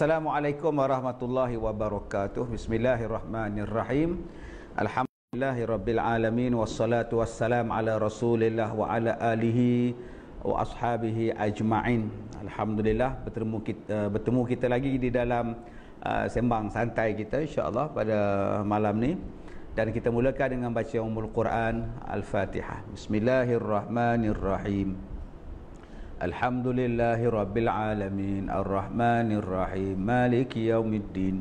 Assalamualaikum warahmatullahi wabarakatuh Bismillahirrahmanirrahim Alhamdulillahirrabbilalamin Wassalatu wassalam ala rasulillah wa ala alihi wa ashabihi ajma'in Alhamdulillah bertemu kita, uh, eh, bertemu kita lagi di dalam uh, sembang santai kita insyaAllah pada malam ni Dan kita mulakan dengan baca Ummul Quran Al-Fatihah Bismillahirrahmanirrahim الحمد لله رب العالمين الرحمن الرحيم مالك يوم الدين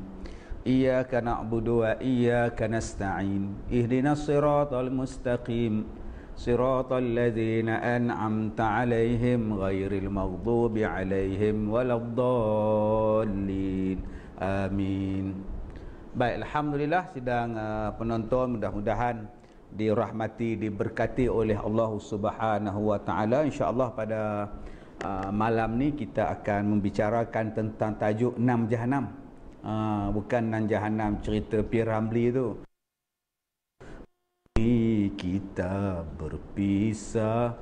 إياك نعبد وإياك نستعين اهدنا الصراط المستقيم صراط الذين أنعمت عليهم غير المغضوب عليهم ولا الضالين آمين Baik, Alhamdulillah sidang uh, penonton mudah-mudahan dirahmati diberkati oleh Allah Subhanahu wa taala insyaallah pada uh, malam ni kita akan membicarakan tentang tajuk enam jahanam uh, bukan enam jahanam cerita piramli tu kita berpisah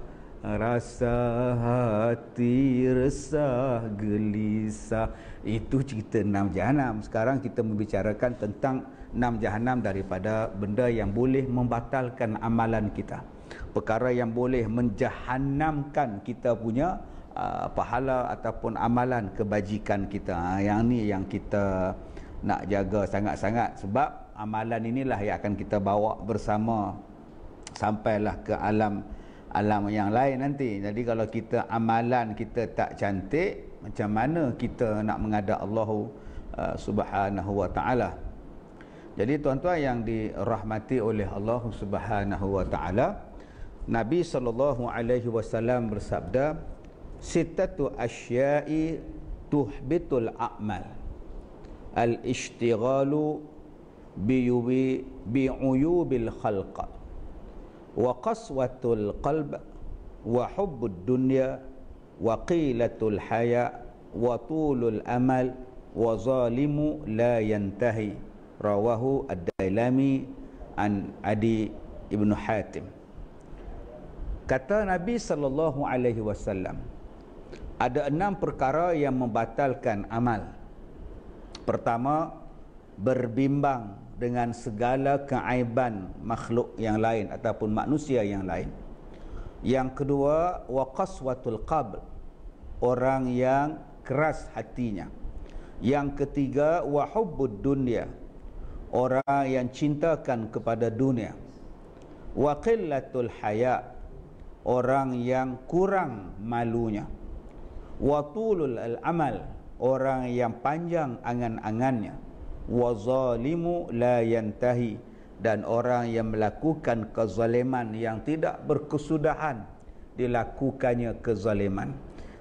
rasa hati resah gelisah itu cerita enam jahanam sekarang kita membicarakan tentang enam jahanam daripada benda yang boleh membatalkan amalan kita perkara yang boleh menjahanamkan kita punya uh, pahala ataupun amalan kebajikan kita ha, yang ni yang kita nak jaga sangat-sangat sebab amalan inilah yang akan kita bawa bersama sampailah ke alam alam yang lain nanti jadi kalau kita amalan kita tak cantik macam mana kita nak mengada Allah uh, subhanahu wa ta'ala jadi tuan-tuan yang dirahmati oleh Allah Subhanahu wa taala, Nabi sallallahu alaihi wasallam bersabda, "Sittatu asyai tuhbitul a'mal." Al-ishtighalu biyubi bi'uyubil khalqa wa qaswatul qalb wa hubbud dunya wa qilatul haya wa tulul amal wa zalimu la yantahi rawahu ad-dailami an adi ibnu hatim kata nabi sallallahu alaihi wasallam ada enam perkara yang membatalkan amal pertama berbimbang dengan segala keaiban makhluk yang lain ataupun manusia yang lain yang kedua waqaswatul qabl orang yang keras hatinya yang ketiga wahubbud dunya orang yang cintakan kepada dunia wa qillatul haya orang yang kurang malunya wa tulul al amal orang yang panjang angan-angannya wa zalimu la yantahi dan orang yang melakukan kezaliman yang tidak berkesudahan dilakukannya kezaliman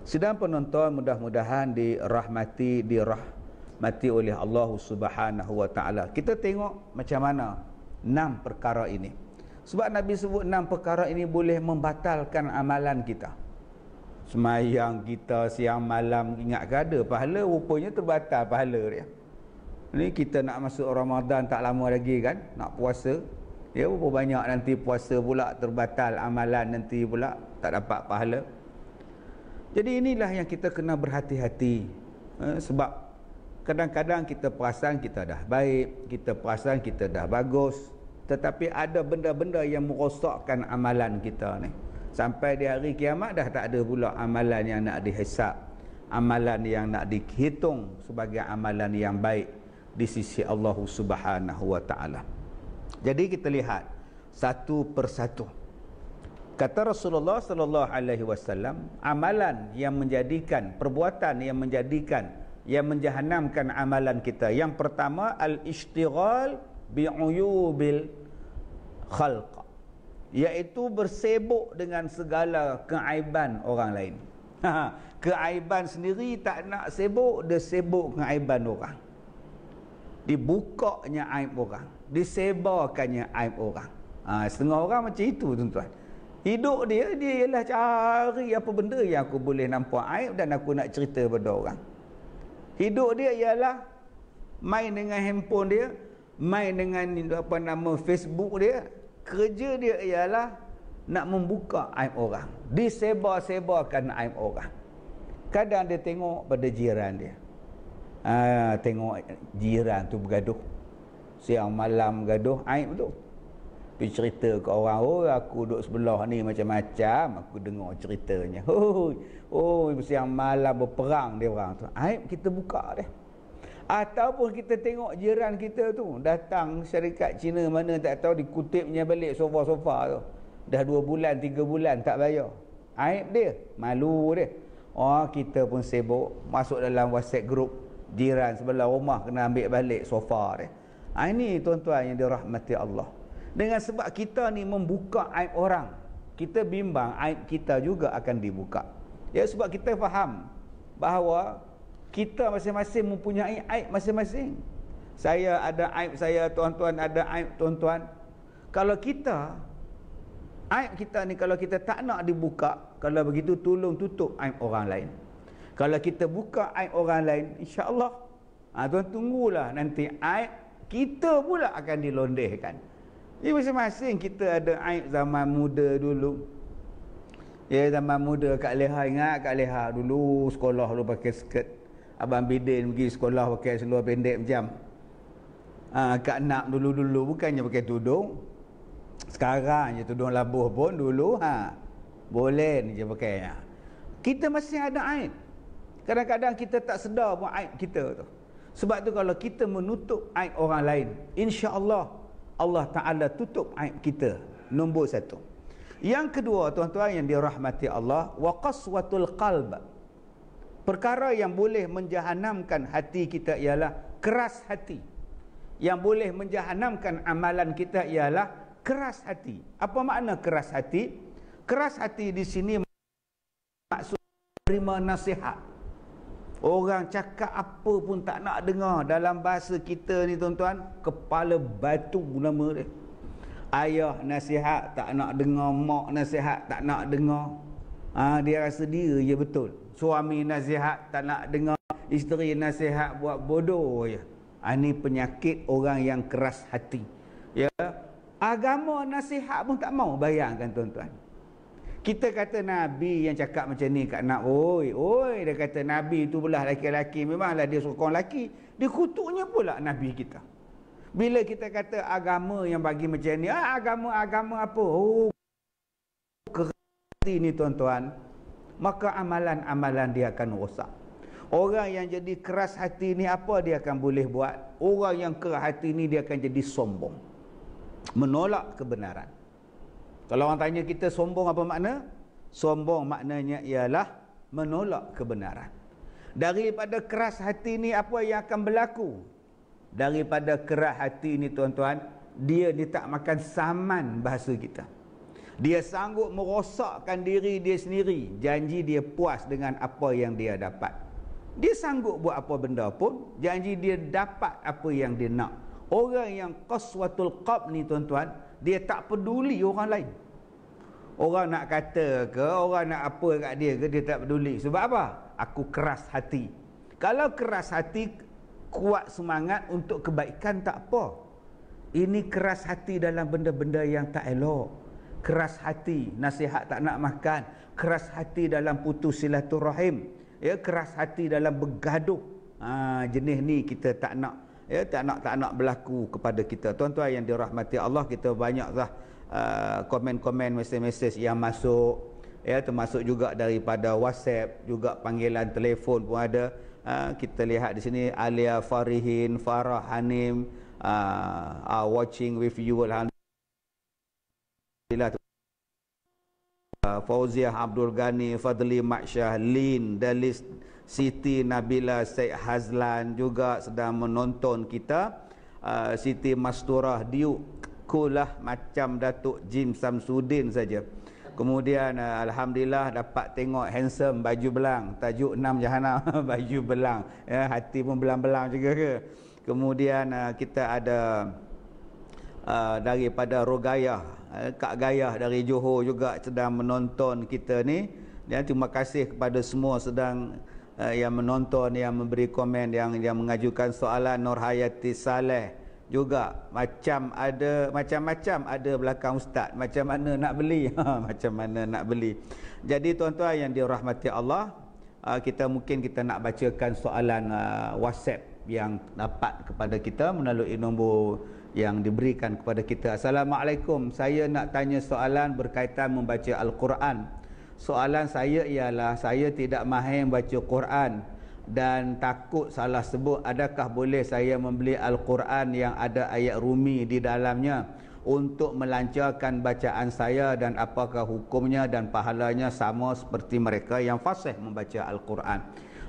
Sedang penonton mudah-mudahan dirahmati dirahmati mati oleh Allah Subhanahu Wa Taala. Kita tengok macam mana enam perkara ini. Sebab Nabi sebut enam perkara ini boleh membatalkan amalan kita. Semayang kita siang malam ingat ada pahala rupanya terbatal pahala dia. Ni kita nak masuk Ramadan tak lama lagi kan, nak puasa. Ya berapa banyak nanti puasa pula terbatal amalan nanti pula tak dapat pahala. Jadi inilah yang kita kena berhati-hati. Eh, sebab kadang-kadang kita perasan kita dah baik, kita perasan kita dah bagus, tetapi ada benda-benda yang merosakkan amalan kita ni. Sampai di hari kiamat dah tak ada pula amalan yang nak dihisap, amalan yang nak dihitung sebagai amalan yang baik di sisi Allah Subhanahu wa Jadi kita lihat satu persatu. Kata Rasulullah sallallahu alaihi wasallam, amalan yang menjadikan perbuatan yang menjadikan yang menjahannamkan amalan kita. Yang pertama al-ishtighal bi'uyubil khalq yaitu bersebok dengan segala keaiban orang lain. Ha, keaiban sendiri tak nak sebok, dia sebok keaiban orang. Dibukanya aib orang, disebarkannya aib orang. Ha, setengah orang macam itu tuan-tuan. Hidup dia, dia ialah cari apa benda yang aku boleh nampak aib dan aku nak cerita pada orang. Hidup dia ialah main dengan handphone dia, main dengan apa nama Facebook dia. Kerja dia ialah nak membuka aib orang. Disebar-sebarkan aib orang. Kadang dia tengok pada jiran dia. Ah, tengok jiran tu bergaduh. Siang malam gaduh aib tu. Pergi cerita ke orang, oh aku duduk sebelah ni macam-macam. Aku dengar ceritanya. Oh, Oh siang malam berperang dia orang tu. Aib kita buka dia. Ataupun kita tengok jiran kita tu datang syarikat Cina mana tak tahu dikutipnya balik sofa-sofa tu. Dah dua bulan, tiga bulan tak bayar. Aib dia, malu dia. Oh kita pun sibuk masuk dalam WhatsApp group jiran sebelah rumah kena ambil balik sofa dia. Ha, ini tuan-tuan yang dirahmati Allah. Dengan sebab kita ni membuka aib orang, kita bimbang aib kita juga akan dibuka. Ya sebab kita faham bahawa kita masing-masing mempunyai aib masing-masing. Saya ada aib saya, tuan-tuan ada aib tuan-tuan. Kalau kita aib kita ni kalau kita tak nak dibuka, kalau begitu tolong tutup aib orang lain. Kalau kita buka aib orang lain, insya-Allah ha, tuan tunggulah nanti aib kita pula akan dilondehkan. Ini ya, masing-masing kita ada aib zaman muda dulu, Ya zaman muda Kak Leha ingat Kak Leha dulu sekolah dulu pakai skirt. Abang Bidin pergi sekolah pakai seluar pendek macam. Ah ha, Kak Nak dulu-dulu bukannya pakai tudung. Sekarang je tudung labuh pun dulu ha. Boleh ni je pakai ya. Kita masih ada aib. Kadang-kadang kita tak sedar buat aib kita tu. Sebab tu kalau kita menutup aib orang lain, insya-Allah Allah Taala tutup aib kita. Nombor satu. Yang kedua tuan-tuan yang dirahmati Allah wa qaswatul qalb. Perkara yang boleh menjahanamkan hati kita ialah keras hati. Yang boleh menjahanamkan amalan kita ialah keras hati. Apa makna keras hati? Keras hati di sini maksud terima nasihat. Orang cakap apa pun tak nak dengar dalam bahasa kita ni tuan-tuan, kepala batu nama dia ayah nasihat tak nak dengar mak nasihat tak nak dengar ha, dia rasa dia je betul suami nasihat tak nak dengar isteri nasihat buat bodoh je ha, ini penyakit orang yang keras hati ya agama nasihat pun tak mau bayangkan tuan-tuan kita kata Nabi yang cakap macam ni kat nak oi oi dia kata Nabi tu pula lelaki-lelaki memanglah dia sokong lelaki dia kutuknya pula Nabi kita bila kita kata agama yang bagi macam ni, ah, agama-agama apa? Oh, kerati ni tuan-tuan. Maka amalan-amalan dia akan rosak. Orang yang jadi keras hati ni apa dia akan boleh buat? Orang yang keras hati ni dia akan jadi sombong. Menolak kebenaran. Kalau orang tanya kita sombong apa makna? Sombong maknanya ialah menolak kebenaran. Daripada keras hati ni apa yang akan berlaku? daripada kerah hati ni tuan-tuan dia ni tak makan saman bahasa kita dia sanggup merosakkan diri dia sendiri janji dia puas dengan apa yang dia dapat dia sanggup buat apa benda pun janji dia dapat apa yang dia nak orang yang qaswatul qab ni tuan-tuan dia tak peduli orang lain orang nak kata ke orang nak apa kat dia ke dia tak peduli sebab apa aku keras hati kalau keras hati kuat semangat untuk kebaikan tak apa. Ini keras hati dalam benda-benda yang tak elok. Keras hati nasihat tak nak makan, keras hati dalam putus silaturahim, ya keras hati dalam bergaduh. Ha, jenis ni kita tak nak ya tak nak tak nak berlaku kepada kita. Tuan-tuan yang dirahmati Allah, kita banyak dah uh, komen-komen mesej-mesej yang masuk ya termasuk juga daripada WhatsApp, juga panggilan telefon pun ada. Ha, kita lihat di sini Alia Farihin, Farah Hanim uh, ha, are ha, watching with you alhamdulillah. Uh, Fauziah Abdul Ghani, Fadli Maksyah, Lin, Dalis Siti Nabila Syed Hazlan juga sedang menonton kita. Uh, Siti Masturah Diuk Kulah macam Datuk Jim Samsudin saja. Kemudian uh, Alhamdulillah dapat tengok handsome baju belang Tajuk enam jahana, baju belang ya, Hati pun belang-belang juga ke Kemudian uh, kita ada uh, daripada Rogayah uh, Kak Gaya dari Johor juga sedang menonton kita ni Dan terima kasih kepada semua sedang uh, yang menonton Yang memberi komen, yang, yang mengajukan soalan Nur Saleh juga macam ada macam-macam ada belakang ustaz macam mana nak beli ha, macam mana nak beli jadi tuan-tuan yang dirahmati Allah ha, kita mungkin kita nak bacakan soalan ha, WhatsApp yang dapat kepada kita melalui nombor yang diberikan kepada kita assalamualaikum saya nak tanya soalan berkaitan membaca al-Quran soalan saya ialah saya tidak mahir baca Quran dan takut salah sebut adakah boleh saya membeli Al-Quran yang ada ayat rumi di dalamnya untuk melancarkan bacaan saya dan apakah hukumnya dan pahalanya sama seperti mereka yang fasih membaca Al-Quran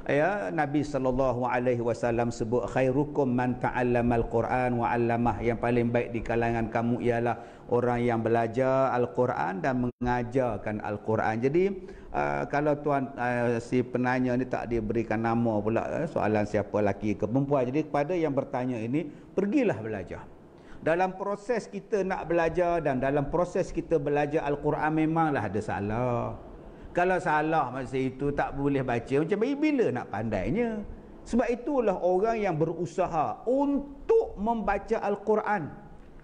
ya Nabi saw alaihi wasallam sebut khairukum man ta'allama al-Quran wa 'allamah yang paling baik di kalangan kamu ialah orang yang belajar al-Quran dan mengajarkan al-Quran. Jadi uh, kalau tuan uh, si penanya ni tak diberikan nama pula uh, soalan siapa lelaki ke perempuan jadi kepada yang bertanya ini pergilah belajar dalam proses kita nak belajar dan dalam proses kita belajar Al-Quran memanglah ada salah kalau salah masa itu tak boleh baca macam bila nak pandainya sebab itulah orang yang berusaha untuk membaca Al-Quran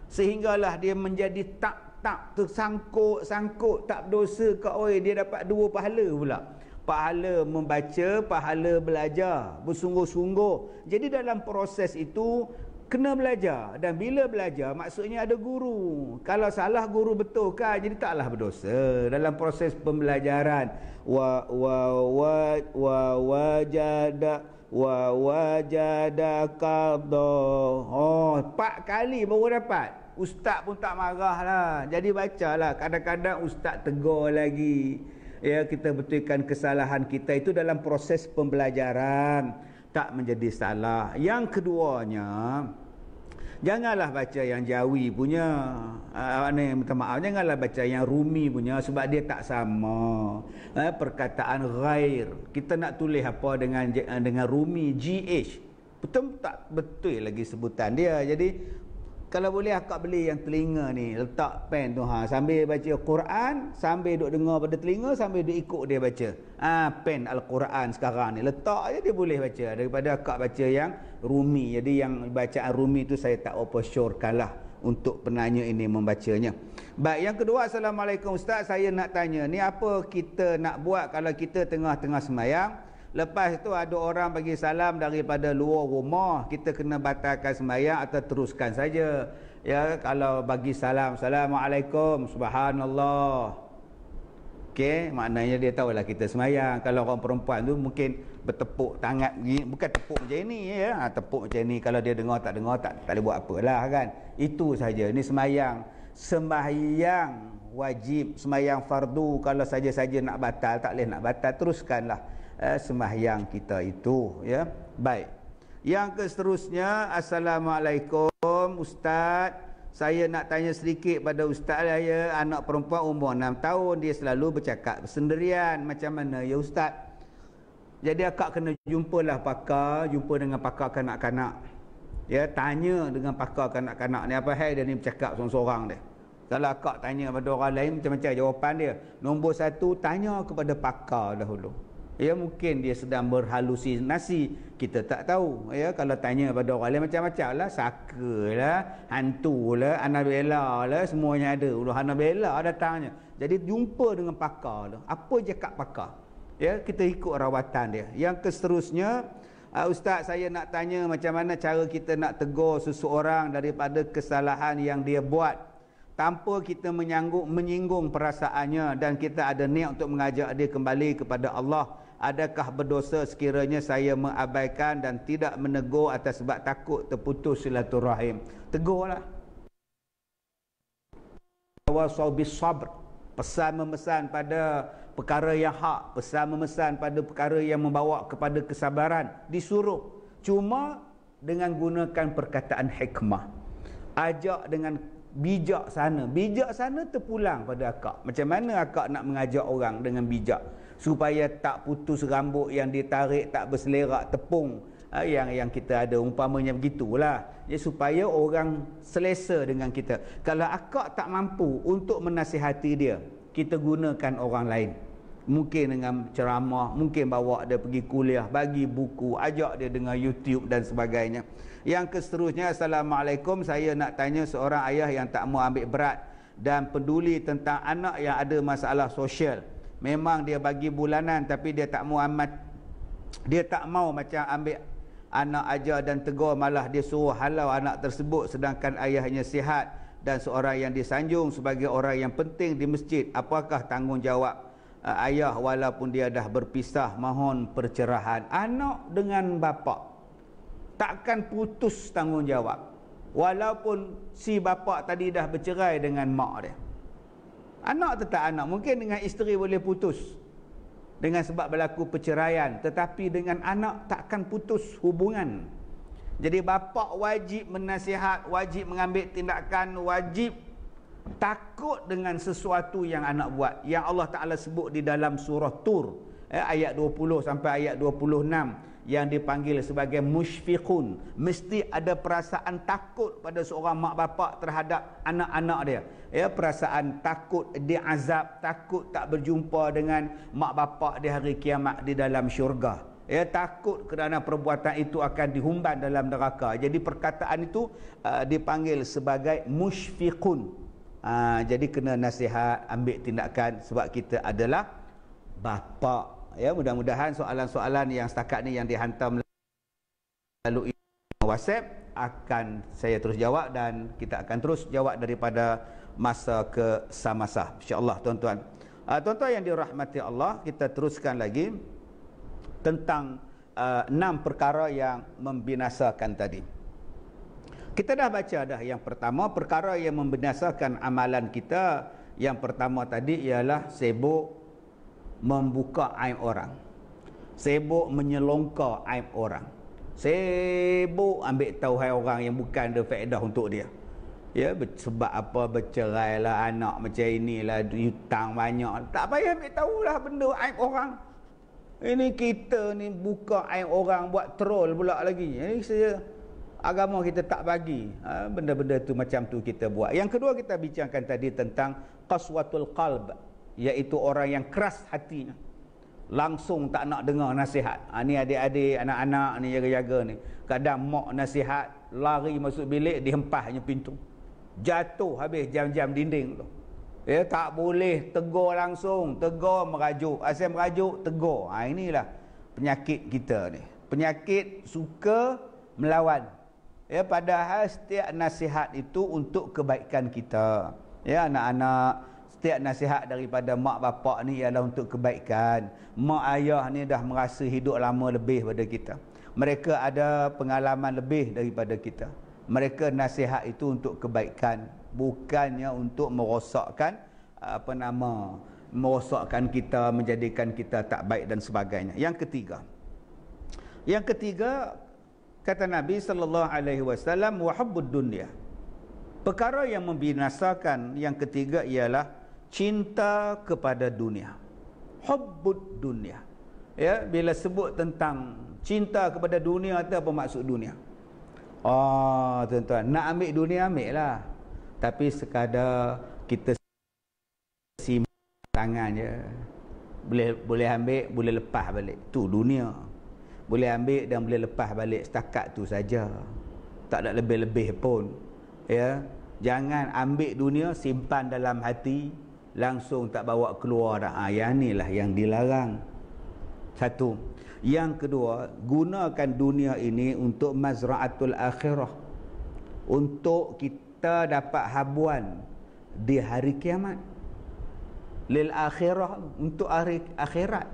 sehinggalah dia menjadi tak tak tersangkut sangkut tak berdosa ke oi dia dapat dua pahala pula pahala membaca pahala belajar bersungguh-sungguh jadi dalam proses itu kena belajar dan bila belajar maksudnya ada guru kalau salah guru betul kan jadi taklah berdosa dalam proses pembelajaran wa wa wa wa wajada wa wajada qadha oh empat kali baru dapat Ustaz pun tak marah lah. Jadi baca lah. Kadang-kadang ustaz tegur lagi. Ya, kita betulkan kesalahan kita itu dalam proses pembelajaran. Tak menjadi salah. Yang keduanya, janganlah baca yang jawi punya. apa ah, ah, ini, minta maaf. Janganlah baca yang rumi punya sebab dia tak sama. Uh, perkataan ghair. Kita nak tulis apa dengan eh, dengan rumi. GH. Betul tak betul lagi sebutan dia. Jadi, kalau boleh akak beli yang telinga ni letak pen tu ha sambil baca Quran sambil duk dengar pada telinga sambil duk ikut dia baca ha pen al-Quran sekarang ni letak aje dia boleh baca daripada akak baca yang Rumi jadi yang bacaan Rumi tu saya tak apa sure kalah untuk penanya ini membacanya. Baik, yang kedua Assalamualaikum Ustaz, saya nak tanya ni apa kita nak buat kalau kita tengah-tengah semayang Lepas tu ada orang bagi salam daripada luar rumah, kita kena batalkan sembahyang atau teruskan saja. Ya, kalau bagi salam, Assalamualaikum, Subhanallah. Okey, maknanya dia tahu lah kita sembahyang. Kalau orang perempuan tu mungkin bertepuk tangan bukan tepuk macam ini ya ha, tepuk macam ni kalau dia dengar tak dengar tak tak boleh buat apa lah kan itu saja Ini sembahyang sembahyang wajib sembahyang fardu kalau saja-saja nak batal tak boleh nak batal teruskanlah eh, sembahyang kita itu ya baik yang seterusnya assalamualaikum ustaz saya nak tanya sedikit pada ustaz saya anak perempuan umur 6 tahun dia selalu bercakap sendirian macam mana ya ustaz jadi akak kena jumpalah pakar jumpa dengan pakar kanak-kanak ya tanya dengan pakar kanak-kanak ni apa hal dia ni bercakap seorang-seorang dia kalau akak tanya pada orang lain macam-macam jawapan dia nombor satu tanya kepada pakar dahulu Ya mungkin dia sedang berhalusinasi Kita tak tahu Ya kalau tanya pada orang lain macam-macam lah Saka lah Hantu lah Annabella lah Semuanya ada Uluh Annabella datangnya Jadi jumpa dengan pakar lah Apa je kat pakar Ya kita ikut rawatan dia Yang keseterusnya ah, Ustaz saya nak tanya macam mana cara kita nak tegur seseorang Daripada kesalahan yang dia buat tanpa kita menyanggup menyinggung perasaannya dan kita ada niat untuk mengajak dia kembali kepada Allah Adakah berdosa sekiranya saya mengabaikan dan tidak menegur atas sebab takut terputus silaturahim? Tegurlah. Tawasau bis sabr. Pesan memesan pada perkara yang hak, pesan memesan pada perkara yang membawa kepada kesabaran, disuruh cuma dengan gunakan perkataan hikmah. Ajak dengan bijak sana. Bijak sana terpulang pada akak. Macam mana akak nak mengajak orang dengan bijak? supaya tak putus rambut yang ditarik tak berselerak tepung ha, yang yang kita ada umpamanya begitulah ya supaya orang selesa dengan kita kalau akak tak mampu untuk menasihati dia kita gunakan orang lain mungkin dengan ceramah mungkin bawa dia pergi kuliah bagi buku ajak dia dengan YouTube dan sebagainya yang keseterusnya assalamualaikum saya nak tanya seorang ayah yang tak mau ambil berat dan peduli tentang anak yang ada masalah sosial memang dia bagi bulanan tapi dia tak mau amat dia tak mau macam ambil anak aja dan tegur malah dia suruh halau anak tersebut sedangkan ayahnya sihat dan seorang yang disanjung sebagai orang yang penting di masjid apakah tanggungjawab uh, ayah walaupun dia dah berpisah mohon percerahan anak dengan bapa takkan putus tanggungjawab walaupun si bapa tadi dah bercerai dengan mak dia Anak tetap anak. Mungkin dengan isteri boleh putus. Dengan sebab berlaku perceraian. Tetapi dengan anak takkan putus hubungan. Jadi bapa wajib menasihat, wajib mengambil tindakan, wajib takut dengan sesuatu yang anak buat. Yang Allah Ta'ala sebut di dalam surah Tur. Eh, ayat 20 sampai ayat 26 yang dipanggil sebagai musyfiqun mesti ada perasaan takut pada seorang mak bapak terhadap anak-anak dia ya perasaan takut azab, takut tak berjumpa dengan mak bapak di hari kiamat di dalam syurga ya takut kerana perbuatan itu akan dihumban dalam neraka jadi perkataan itu uh, dipanggil sebagai musyfiqun uh, ah, jadi kena nasihat ambil tindakan sebab kita adalah bapak ya mudah-mudahan soalan-soalan yang setakat ni yang dihantar melalui WhatsApp akan saya terus jawab dan kita akan terus jawab daripada masa ke samasa insya-Allah tuan-tuan. Uh, tuan-tuan yang dirahmati Allah, kita teruskan lagi tentang uh, enam perkara yang membinasakan tadi. Kita dah baca dah yang pertama perkara yang membinasakan amalan kita yang pertama tadi ialah sibuk membuka aib orang. Sibuk menyelongkar aib orang. Sibuk ambil tahu hai orang yang bukan ada faedah untuk dia. Ya, sebab apa bercerai lah anak macam inilah hutang banyak. Tak payah ambil tahu lah benda aib orang. Ini kita ni buka aib orang buat troll pula lagi. Ini saya agama kita tak bagi ha, benda-benda tu macam tu kita buat. Yang kedua kita bincangkan tadi tentang qaswatul qalb iaitu orang yang keras hatinya langsung tak nak dengar nasihat ha, ni adik-adik anak-anak ni jaga-jaga ni kadang mak nasihat lari masuk bilik dihempasnya pintu jatuh habis jam-jam dinding tu ya tak boleh tegur langsung tegur merajuk asal merajuk tegur ha, inilah penyakit kita ni penyakit suka melawan ya padahal setiap nasihat itu untuk kebaikan kita ya anak-anak Setiap nasihat daripada mak bapak ni ialah untuk kebaikan. Mak ayah ni dah merasa hidup lama lebih daripada kita. Mereka ada pengalaman lebih daripada kita. Mereka nasihat itu untuk kebaikan. Bukannya untuk merosakkan apa nama merosakkan kita, menjadikan kita tak baik dan sebagainya. Yang ketiga. Yang ketiga, kata Nabi SAW, wa hubbud dunya. Perkara yang membinasakan yang ketiga ialah cinta kepada dunia hubbud dunia ya bila sebut tentang cinta kepada dunia tu apa maksud dunia ah tuan-tuan nak ambil dunia ambil lah tapi sekadar kita simpan tangan je boleh boleh ambil boleh lepas balik tu dunia boleh ambil dan boleh lepas balik setakat tu saja tak ada lebih-lebih pun ya jangan ambil dunia simpan dalam hati langsung tak bawa keluar dah. Ha, yang inilah yang dilarang. Satu. Yang kedua, gunakan dunia ini untuk mazraatul akhirah. Untuk kita dapat habuan di hari kiamat. Lil akhirah untuk hari akhirat.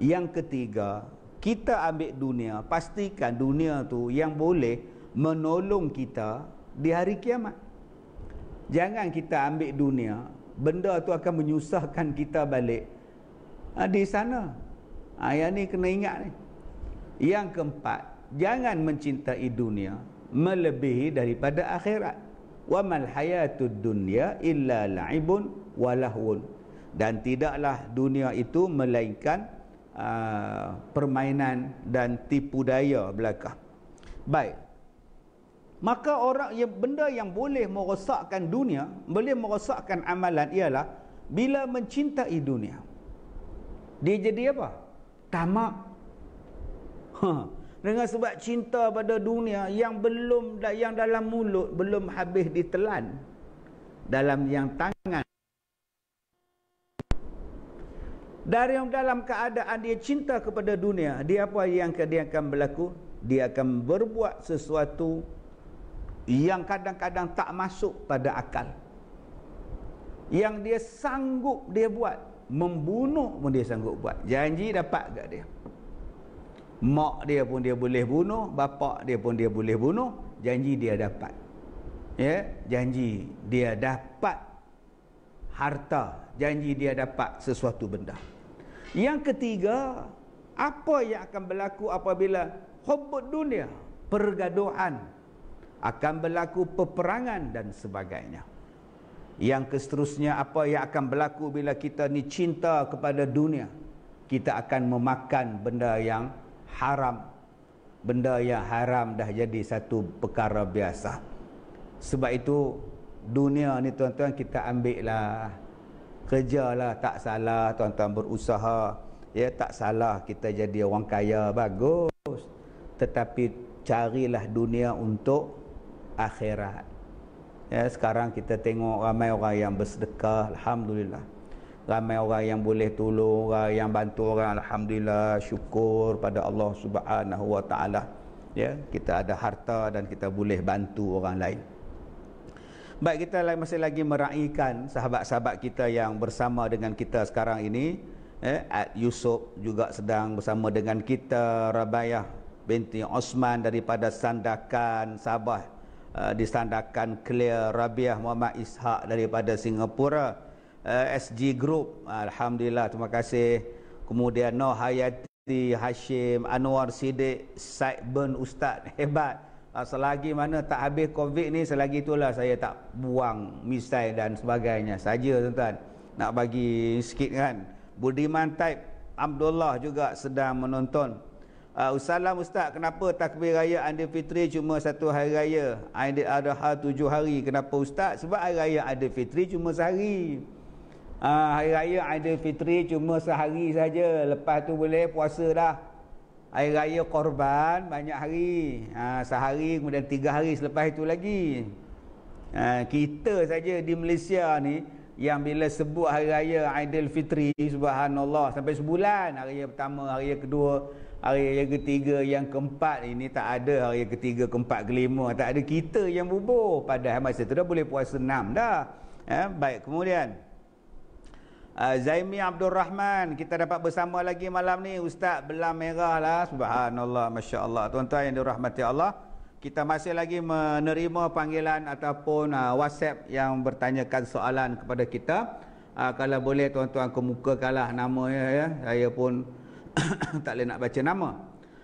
Yang ketiga, kita ambil dunia, pastikan dunia tu yang boleh menolong kita di hari kiamat. Jangan kita ambil dunia benda tu akan menyusahkan kita balik ha, di sana ha, yang ni kena ingat ni yang keempat jangan mencintai dunia melebihi daripada akhirat wamal hayatud dunya illa la'ibun walahun dan tidaklah dunia itu melainkan uh, permainan dan tipu daya belaka baik maka orang yang benda yang boleh merosakkan dunia boleh merosakkan amalan ialah bila mencintai dunia dia jadi apa tamak ha. dengan sebab cinta pada dunia yang belum yang dalam mulut belum habis ditelan dalam yang tangan dari yang dalam keadaan dia cinta kepada dunia dia apa yang dia akan berlaku dia akan berbuat sesuatu yang kadang-kadang tak masuk pada akal yang dia sanggup dia buat membunuh pun dia sanggup buat janji dapat kat dia mak dia pun dia boleh bunuh bapak dia pun dia boleh bunuh janji dia dapat ya janji dia dapat harta janji dia dapat sesuatu benda yang ketiga apa yang akan berlaku apabila hubbud dunia pergaduhan akan berlaku peperangan dan sebagainya. Yang seterusnya apa yang akan berlaku bila kita ni cinta kepada dunia? Kita akan memakan benda yang haram. Benda yang haram dah jadi satu perkara biasa. Sebab itu dunia ni tuan-tuan kita ambil lah kerjalah tak salah tuan-tuan berusaha ya tak salah kita jadi orang kaya bagus tetapi carilah dunia untuk akhirat. Ya, sekarang kita tengok ramai orang yang bersedekah, alhamdulillah. Ramai orang yang boleh tolong, orang yang bantu orang, alhamdulillah, syukur pada Allah Subhanahu Wa Taala. Ya, kita ada harta dan kita boleh bantu orang lain. Baik kita masih lagi meraihkan sahabat-sahabat kita yang bersama dengan kita sekarang ini. Eh, Ad Yusuf juga sedang bersama dengan kita. Rabayah binti Osman daripada Sandakan, Sabah. Eh, disandarkan clear Rabiah Muhammad Ishaq daripada Singapura eh, SG Group Alhamdulillah terima kasih kemudian Noh Hayati Hashim Anwar Sidik Ben Ustaz hebat ah, selagi mana tak habis covid ni selagi itulah saya tak buang misai dan sebagainya saja tuan-tuan nak bagi sikit kan Budiman Taib Abdullah juga sedang menonton Ah, Salam Ustaz, kenapa takbir raya Aidil Fitri cuma satu hari raya? Aidil Adha tujuh hari. Kenapa Ustaz? Sebab hari raya Aidil Fitri cuma sehari. Uh, hari raya Aidil Fitri cuma sehari saja. Lepas tu boleh puasa dah. Hari raya korban banyak hari. Uh, sehari kemudian tiga hari selepas itu lagi. Uh, kita saja di Malaysia ni yang bila sebut hari raya Aidil Fitri subhanallah sampai sebulan. Hari raya pertama, hari raya kedua hari yang ketiga yang keempat ini tak ada hari yang ketiga keempat kelima tak ada kita yang bubuh pada masa itu dah boleh puasa enam dah eh, baik kemudian uh, Zaimi Abdul Rahman kita dapat bersama lagi malam ni Ustaz Belam Merah lah subhanallah Masya Allah tuan-tuan yang dirahmati Allah kita masih lagi menerima panggilan ataupun uh, whatsapp yang bertanyakan soalan kepada kita uh, kalau boleh tuan-tuan kemukakanlah namanya ya. saya pun tak boleh nak baca nama.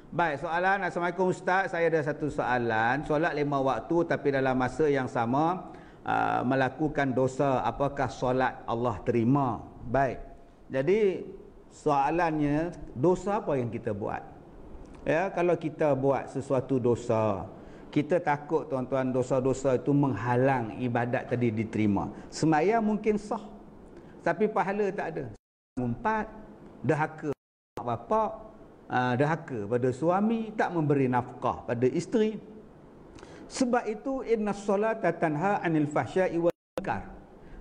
Baik, soalan. Assalamualaikum Ustaz. Saya ada satu soalan. Solat lima waktu tapi dalam masa yang sama uh, melakukan dosa. Apakah solat Allah terima? Baik. Jadi, soalannya dosa apa yang kita buat? Ya, kalau kita buat sesuatu dosa, kita takut tuan-tuan dosa-dosa itu menghalang ibadat tadi diterima. Semaya mungkin sah. Tapi pahala tak ada. Empat, dahaka mak bapak uh, ah, derhaka pada suami tak memberi nafkah pada isteri sebab itu inna solata tanha anil fahsya'i wal munkar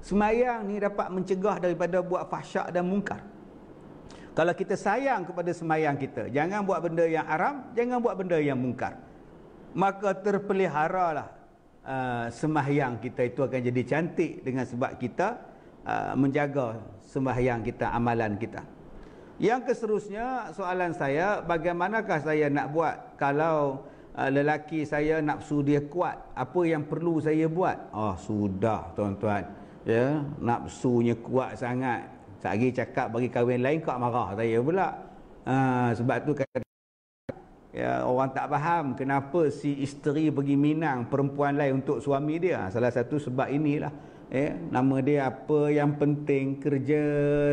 semayang ni dapat mencegah daripada buat fahsyak dan mungkar. kalau kita sayang kepada semayang kita jangan buat benda yang aram, jangan buat benda yang mungkar. maka terpeliharalah Uh, ah, semahyang kita itu akan jadi cantik dengan sebab kita uh, menjaga semahyang kita, amalan kita yang keserusnya soalan saya bagaimanakah saya nak buat kalau uh, lelaki saya nafsu dia kuat apa yang perlu saya buat Oh sudah tuan-tuan ya yeah. nafsunya kuat sangat Sagi cakap bagi kahwin lain kau marah saya pula uh, sebab tu kata Ya, orang tak faham kenapa si isteri pergi minang perempuan lain untuk suami dia. Ah, salah satu sebab inilah. Eh, nama dia apa yang penting kerja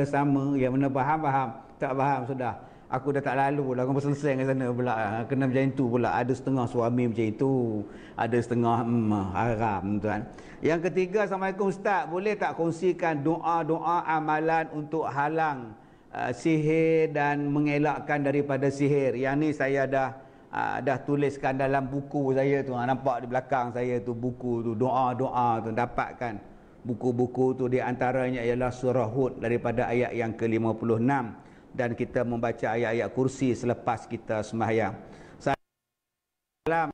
sama. Yang mana faham, faham. Tak faham sudah. Aku dah tak lalu lah. Aku selesai dengan sana pula. Ha, kena macam itu pula. Ada setengah suami macam itu. Ada setengah hmm, haram tuan. Yang ketiga, Assalamualaikum Ustaz. Boleh tak kongsikan doa-doa amalan untuk halang uh, sihir dan mengelakkan daripada sihir? Yang ni saya dah uh, dah tuliskan dalam buku saya tu. Ha, nampak di belakang saya tu buku tu. Doa-doa tu. Dapatkan buku-buku tu. Di antaranya ialah surah Hud daripada ayat yang ke-56. 56 dan kita membaca ayat-ayat kursi selepas kita sembahyang. Salam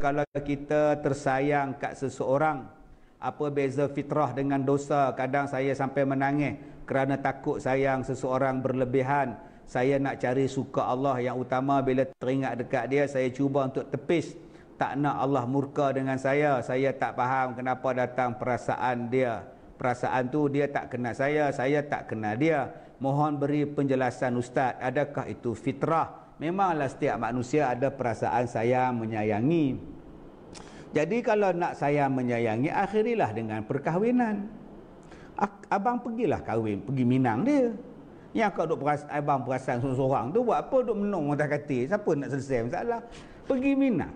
kalau kita tersayang kat seseorang apa beza fitrah dengan dosa kadang saya sampai menangis kerana takut sayang seseorang berlebihan saya nak cari suka Allah yang utama bila teringat dekat dia saya cuba untuk tepis tak nak Allah murka dengan saya saya tak faham kenapa datang perasaan dia perasaan tu dia tak kenal saya saya tak kenal dia mohon beri penjelasan ustaz adakah itu fitrah memanglah setiap manusia ada perasaan saya menyayangi jadi kalau nak saya menyayangi akhirilah dengan perkahwinan abang pergilah kahwin pergi minang dia yang kau duk perasan, abang perasan seorang-seorang tu buat apa duk menung mata kati siapa nak selesai masalah pergi minang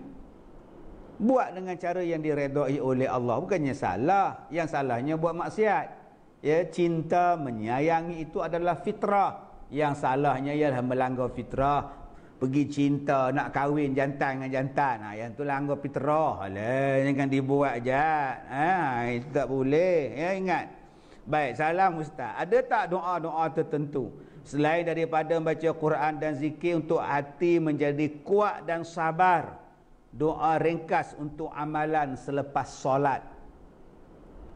buat dengan cara yang diredoi oleh Allah bukannya salah yang salahnya buat maksiat ya cinta menyayangi itu adalah fitrah yang salahnya ialah melanggar fitrah pergi cinta nak kahwin jantan dengan jantan ha, yang tu langgar fitrah lah jangan dibuat je ha, itu tak boleh ya ingat baik salam ustaz ada tak doa-doa tertentu selain daripada membaca Quran dan zikir untuk hati menjadi kuat dan sabar doa ringkas untuk amalan selepas solat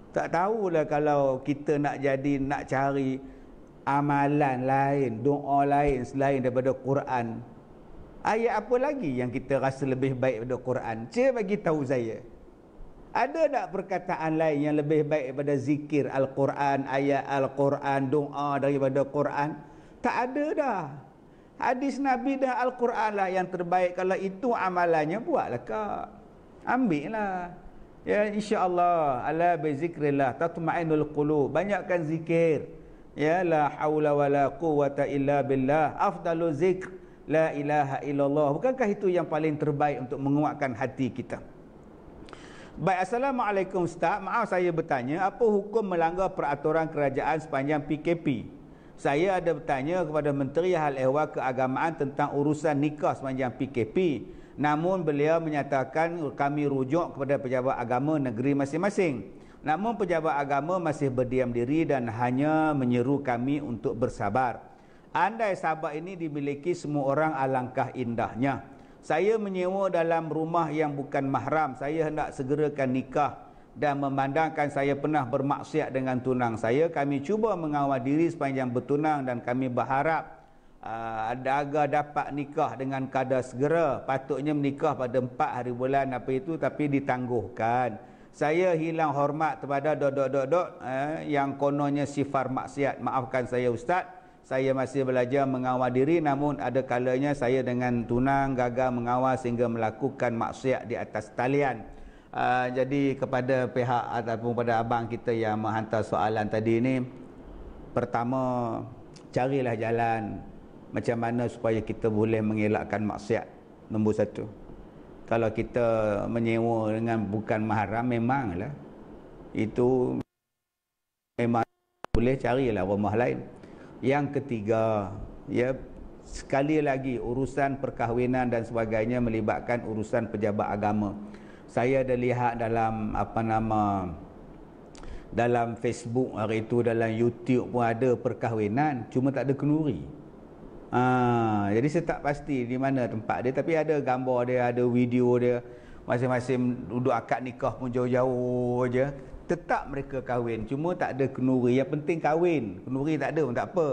tak tahulah kalau kita nak jadi nak cari amalan lain, doa lain selain daripada Quran. Ayat apa lagi yang kita rasa lebih baik daripada Quran? Cuba bagi tahu saya. Ada tak perkataan lain yang lebih baik daripada zikir Al-Quran, ayat Al-Quran, doa daripada Quran? Tak ada dah. Hadis Nabi dah Al-Quran lah yang terbaik. Kalau itu amalannya, buatlah kak. Ambil lah. Ya insya-Allah ala bi zikrillah tatma'inul qulub. Banyakkan zikir. Ya la haula wala quwata illa billah. Afdalu zikr la ilaha illallah. Bukankah itu yang paling terbaik untuk menguatkan hati kita? Baik, Assalamualaikum Ustaz. Maaf saya bertanya, apa hukum melanggar peraturan kerajaan sepanjang PKP? Saya ada bertanya kepada Menteri Hal Ehwal Keagamaan tentang urusan nikah sepanjang PKP. Namun beliau menyatakan kami rujuk kepada pejabat agama negeri masing-masing. Namun pejabat agama masih berdiam diri dan hanya menyeru kami untuk bersabar. Andai sabar ini dimiliki semua orang alangkah indahnya. Saya menyewa dalam rumah yang bukan mahram. Saya hendak segerakan nikah dan memandangkan saya pernah bermaksiat dengan tunang saya. Kami cuba mengawal diri sepanjang bertunang dan kami berharap Ah, ada agak dapat nikah dengan kadar segera patutnya menikah pada empat hari bulan apa itu tapi ditangguhkan saya hilang hormat kepada dok-dok-dok eh, yang kononnya sifar maksiat maafkan saya ustaz saya masih belajar mengawal diri namun ada kalanya saya dengan tunang gagal mengawal sehingga melakukan maksiat di atas talian uh, jadi kepada pihak ataupun pada abang kita yang menghantar soalan tadi ini pertama carilah jalan macam mana supaya kita boleh mengelakkan maksiat nombor satu kalau kita menyewa dengan bukan mahram memanglah itu memang boleh carilah rumah lain yang ketiga ya sekali lagi urusan perkahwinan dan sebagainya melibatkan urusan pejabat agama saya ada lihat dalam apa nama dalam Facebook hari itu dalam YouTube pun ada perkahwinan cuma tak ada kenduri Ha, jadi saya tak pasti di mana tempat dia tapi ada gambar dia, ada video dia. Masing-masing duduk akad nikah pun jauh-jauh aje. Tetap mereka kahwin. Cuma tak ada kenuri. Yang penting kahwin. Kenuri tak ada pun tak apa.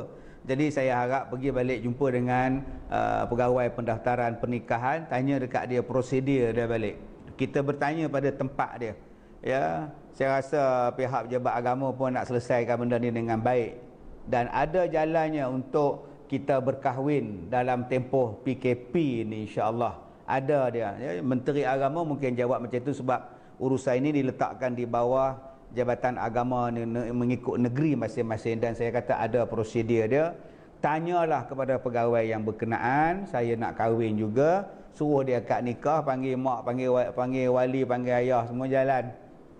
Jadi saya harap pergi balik jumpa dengan uh, pegawai pendaftaran pernikahan. Tanya dekat dia prosedur dia balik. Kita bertanya pada tempat dia. Ya, Saya rasa pihak pejabat agama pun nak selesaikan benda ni dengan baik. Dan ada jalannya untuk kita berkahwin dalam tempoh PKP ini insyaAllah ada dia ya, Menteri Agama mungkin jawab macam itu sebab urusan ini diletakkan di bawah Jabatan Agama ni, ne, mengikut negeri masing-masing dan saya kata ada prosedur dia tanyalah kepada pegawai yang berkenaan saya nak kahwin juga suruh dia kat nikah panggil mak panggil wali panggil, wali, panggil ayah semua jalan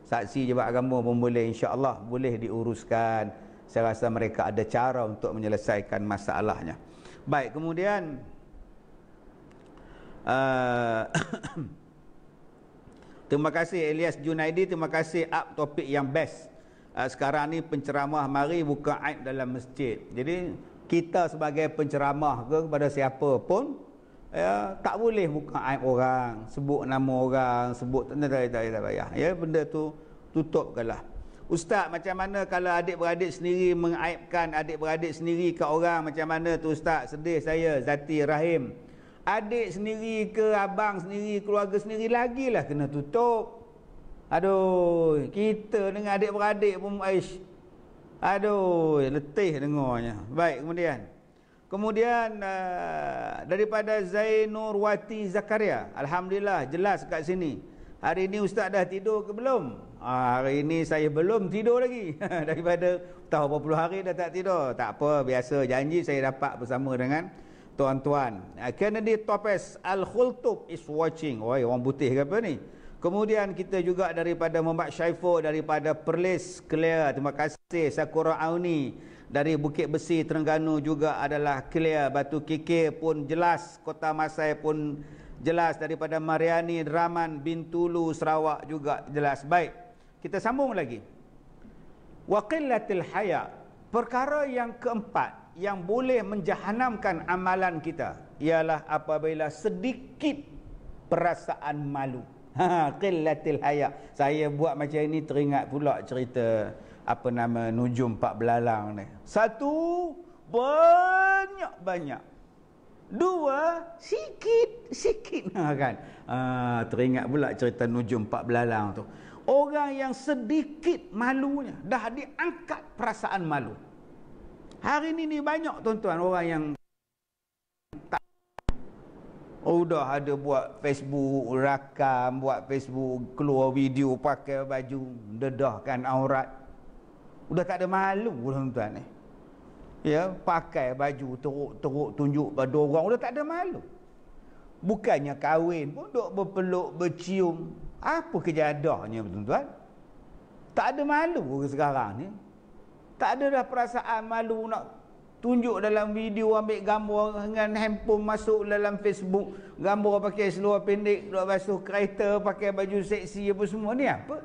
saksi jabatan agama pun boleh insyaAllah boleh diuruskan saya rasa mereka ada cara untuk menyelesaikan masalahnya baik kemudian uh, terima kasih Elias Junaidi terima kasih up topik yang best uh, sekarang ni penceramah mari buka aib dalam masjid jadi kita sebagai penceramah ke kepada siapa pun ya tak boleh buka aib orang sebut nama orang sebut tak payah ya benda tu tutupkanlah Ustaz macam mana kalau adik-beradik sendiri mengaibkan adik-beradik sendiri ke orang macam mana tu ustaz sedih saya Zati Rahim. Adik sendiri ke abang sendiri keluarga sendiri lagi lah kena tutup. Aduh, kita dengan adik-beradik pun aish. Aduh, letih dengarnya. Baik, kemudian. Kemudian eh, daripada Zainur Zakaria. Alhamdulillah jelas kat sini. Hari ini ustaz dah tidur ke belum? Ah, hari ini saya belum tidur lagi Daripada tahu berapa puluh hari dah tak tidur Tak apa, biasa janji saya dapat bersama dengan tuan-tuan ah, Kennedy Topes Al-Khultub is watching Wah, orang putih ke apa ni? Kemudian kita juga daripada Mbak Syaifo Daripada Perlis Clear Terima kasih Sakura Auni Dari Bukit Besi Terengganu juga adalah Clear Batu Kiki pun jelas Kota Masai pun jelas daripada Mariani Rahman Bintulu Sarawak juga jelas baik kita sambung lagi. Wa qillatil haya. Perkara yang keempat yang boleh menjahanamkan amalan kita ialah apabila sedikit perasaan malu. Ha qillatil haya. Saya buat macam ini teringat pula cerita apa nama nujum pak belalang ni. Satu banyak-banyak. Dua sikit-sikit ha, kan. Ha, teringat pula cerita nujum pak belalang tu orang yang sedikit malunya dah diangkat perasaan malu. Hari ini ni banyak tuan-tuan orang yang tak Oh dah ada buat Facebook rakam, buat Facebook keluar video pakai baju, dedahkan aurat. Udah tak ada malu tuan-tuan ni. Ya, pakai baju teruk-teruk tunjuk pada orang, udah tak ada malu. Bukannya kahwin pun duk berpeluk, bercium, apa kejadahnya tuan-tuan? Tak ada malu ke sekarang ni? Tak ada dah perasaan malu nak tunjuk dalam video ambil gambar dengan handphone masuk dalam Facebook. Gambar pakai seluar pendek, duduk basuh kereta, pakai baju seksi apa semua ni apa?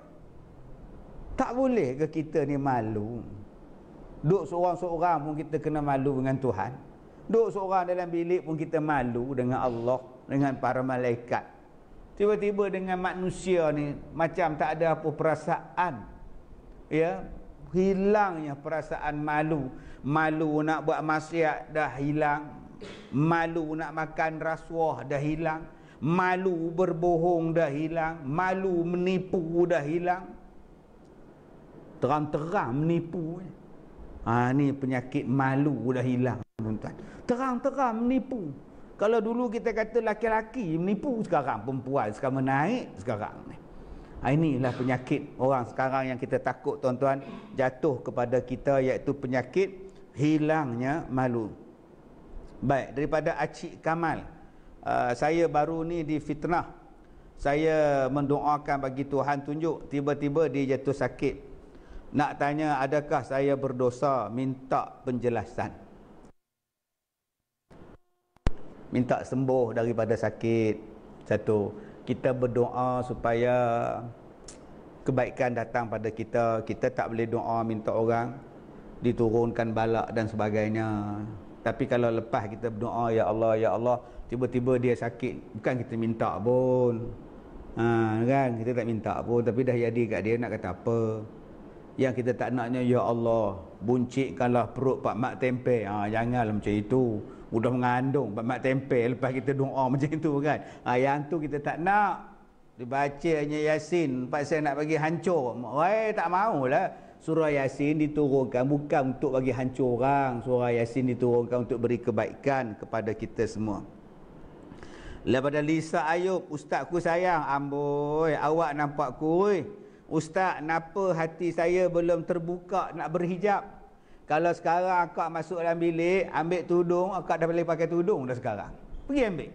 Tak boleh ke kita ni malu? Duduk seorang-seorang pun kita kena malu dengan Tuhan. Duduk seorang dalam bilik pun kita malu dengan Allah, dengan para malaikat. Tiba-tiba dengan manusia ni macam tak ada apa perasaan. Ya, hilangnya perasaan malu. Malu nak buat maksiat dah hilang. Malu nak makan rasuah dah hilang. Malu berbohong dah hilang. Malu menipu dah hilang. Terang-terang menipu. Eh. Ha, ni penyakit malu dah hilang. Terang-terang menipu. Kalau dulu kita kata laki-laki menipu sekarang perempuan sekarang menaik sekarang ni. Ha, inilah penyakit orang sekarang yang kita takut tuan-tuan jatuh kepada kita iaitu penyakit hilangnya malu. Baik, daripada Acik Kamal. Uh, saya baru ni di fitnah. Saya mendoakan bagi Tuhan tunjuk tiba-tiba dia jatuh sakit. Nak tanya adakah saya berdosa minta penjelasan. minta sembuh daripada sakit satu kita berdoa supaya kebaikan datang pada kita kita tak boleh doa minta orang diturunkan balak dan sebagainya tapi kalau lepas kita berdoa ya Allah ya Allah tiba-tiba dia sakit bukan kita minta pun ha kan kita tak minta pun tapi dah jadi kat dia nak kata apa yang kita tak naknya ya Allah buncitkanlah perut pak mak tempe ha janganlah macam itu Udah mengandung Mak tempel. Lepas kita doa macam itu kan ha, Yang tu kita tak nak dibaca hanya Yasin Pak saya nak bagi hancur Wai, Tak maulah Surah Yasin diturunkan Bukan untuk bagi hancur orang Surah Yasin diturunkan Untuk beri kebaikan Kepada kita semua Lepada Lisa Ayub Ustaz ku sayang Amboi Awak nampak ku Ustaz, kenapa hati saya belum terbuka nak berhijab? Kalau sekarang akak masuk dalam bilik, ambil tudung, akak dah boleh pakai tudung dah sekarang. Pergi ambil.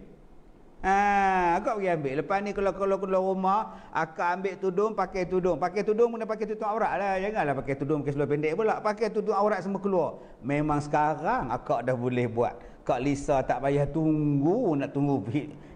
Ha, akak pergi ambil. Lepas ni kalau kalau keluar rumah, akak ambil tudung, pakai tudung. Pakai tudung guna pakai tudung aurat lah. Janganlah pakai tudung pakai seluar pendek pula. Pakai tudung aurat semua keluar. Memang sekarang akak dah boleh buat. Kak Lisa tak payah tunggu nak tunggu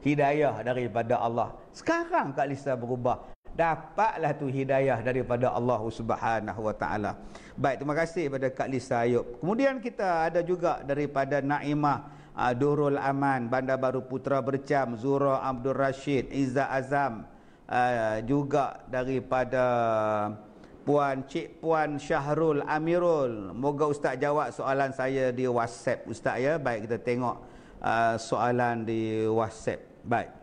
hidayah daripada Allah. Sekarang Kak Lisa berubah dapatlah tu hidayah daripada Allah Subhanahu Wa Taala. Baik, terima kasih kepada Kak Lisa Ayub. Kemudian kita ada juga daripada Naimah uh, Durul Aman, Bandar Baru Putra Bercam, Zura Abdul Rashid, Iza Azam. Ah, juga daripada Puan Cik Puan Syahrul Amirul. Moga Ustaz jawab soalan saya di WhatsApp Ustaz ya. Baik, kita tengok ah, soalan di WhatsApp. Baik.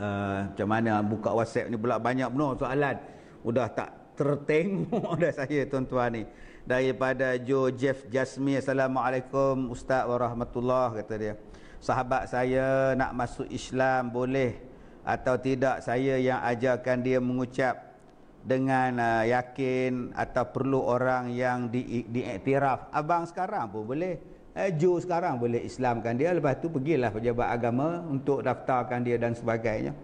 Eh, macam mana buka WhatsApp ni pula banyak benar soalan. Udah tak tertengok dah saya tuan-tuan ni. Daripada Joe Jeff Jasmine. Assalamualaikum Ustaz Warahmatullahi kata dia. Sahabat saya nak masuk Islam boleh atau tidak saya yang ajarkan dia mengucap dengan uh, yakin atau perlu orang yang di, diiktiraf. Abang sekarang pun boleh. Eh, Joe sekarang boleh islamkan dia lepas tu pergilah pejabat agama untuk daftarkan dia dan sebagainya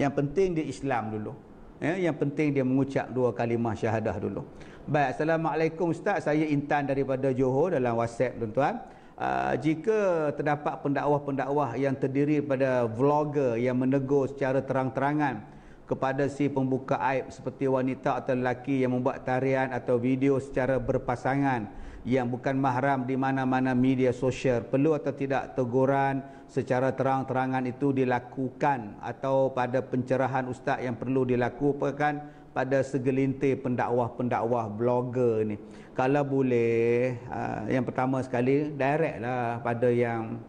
yang penting dia islam dulu eh, yang penting dia mengucap dua kalimah syahadah dulu baik assalamualaikum ustaz saya intan daripada Johor dalam whatsapp tuan-tuan uh, jika terdapat pendakwah-pendakwah yang terdiri pada vlogger yang menegur secara terang-terangan kepada si pembuka aib seperti wanita atau lelaki yang membuat tarian atau video secara berpasangan yang bukan mahram di mana-mana media sosial perlu atau tidak teguran secara terang-terangan itu dilakukan atau pada pencerahan ustaz yang perlu dilakukan pada segelintir pendakwah-pendakwah blogger ni kalau boleh ah, yang pertama sekali direct lah pada yang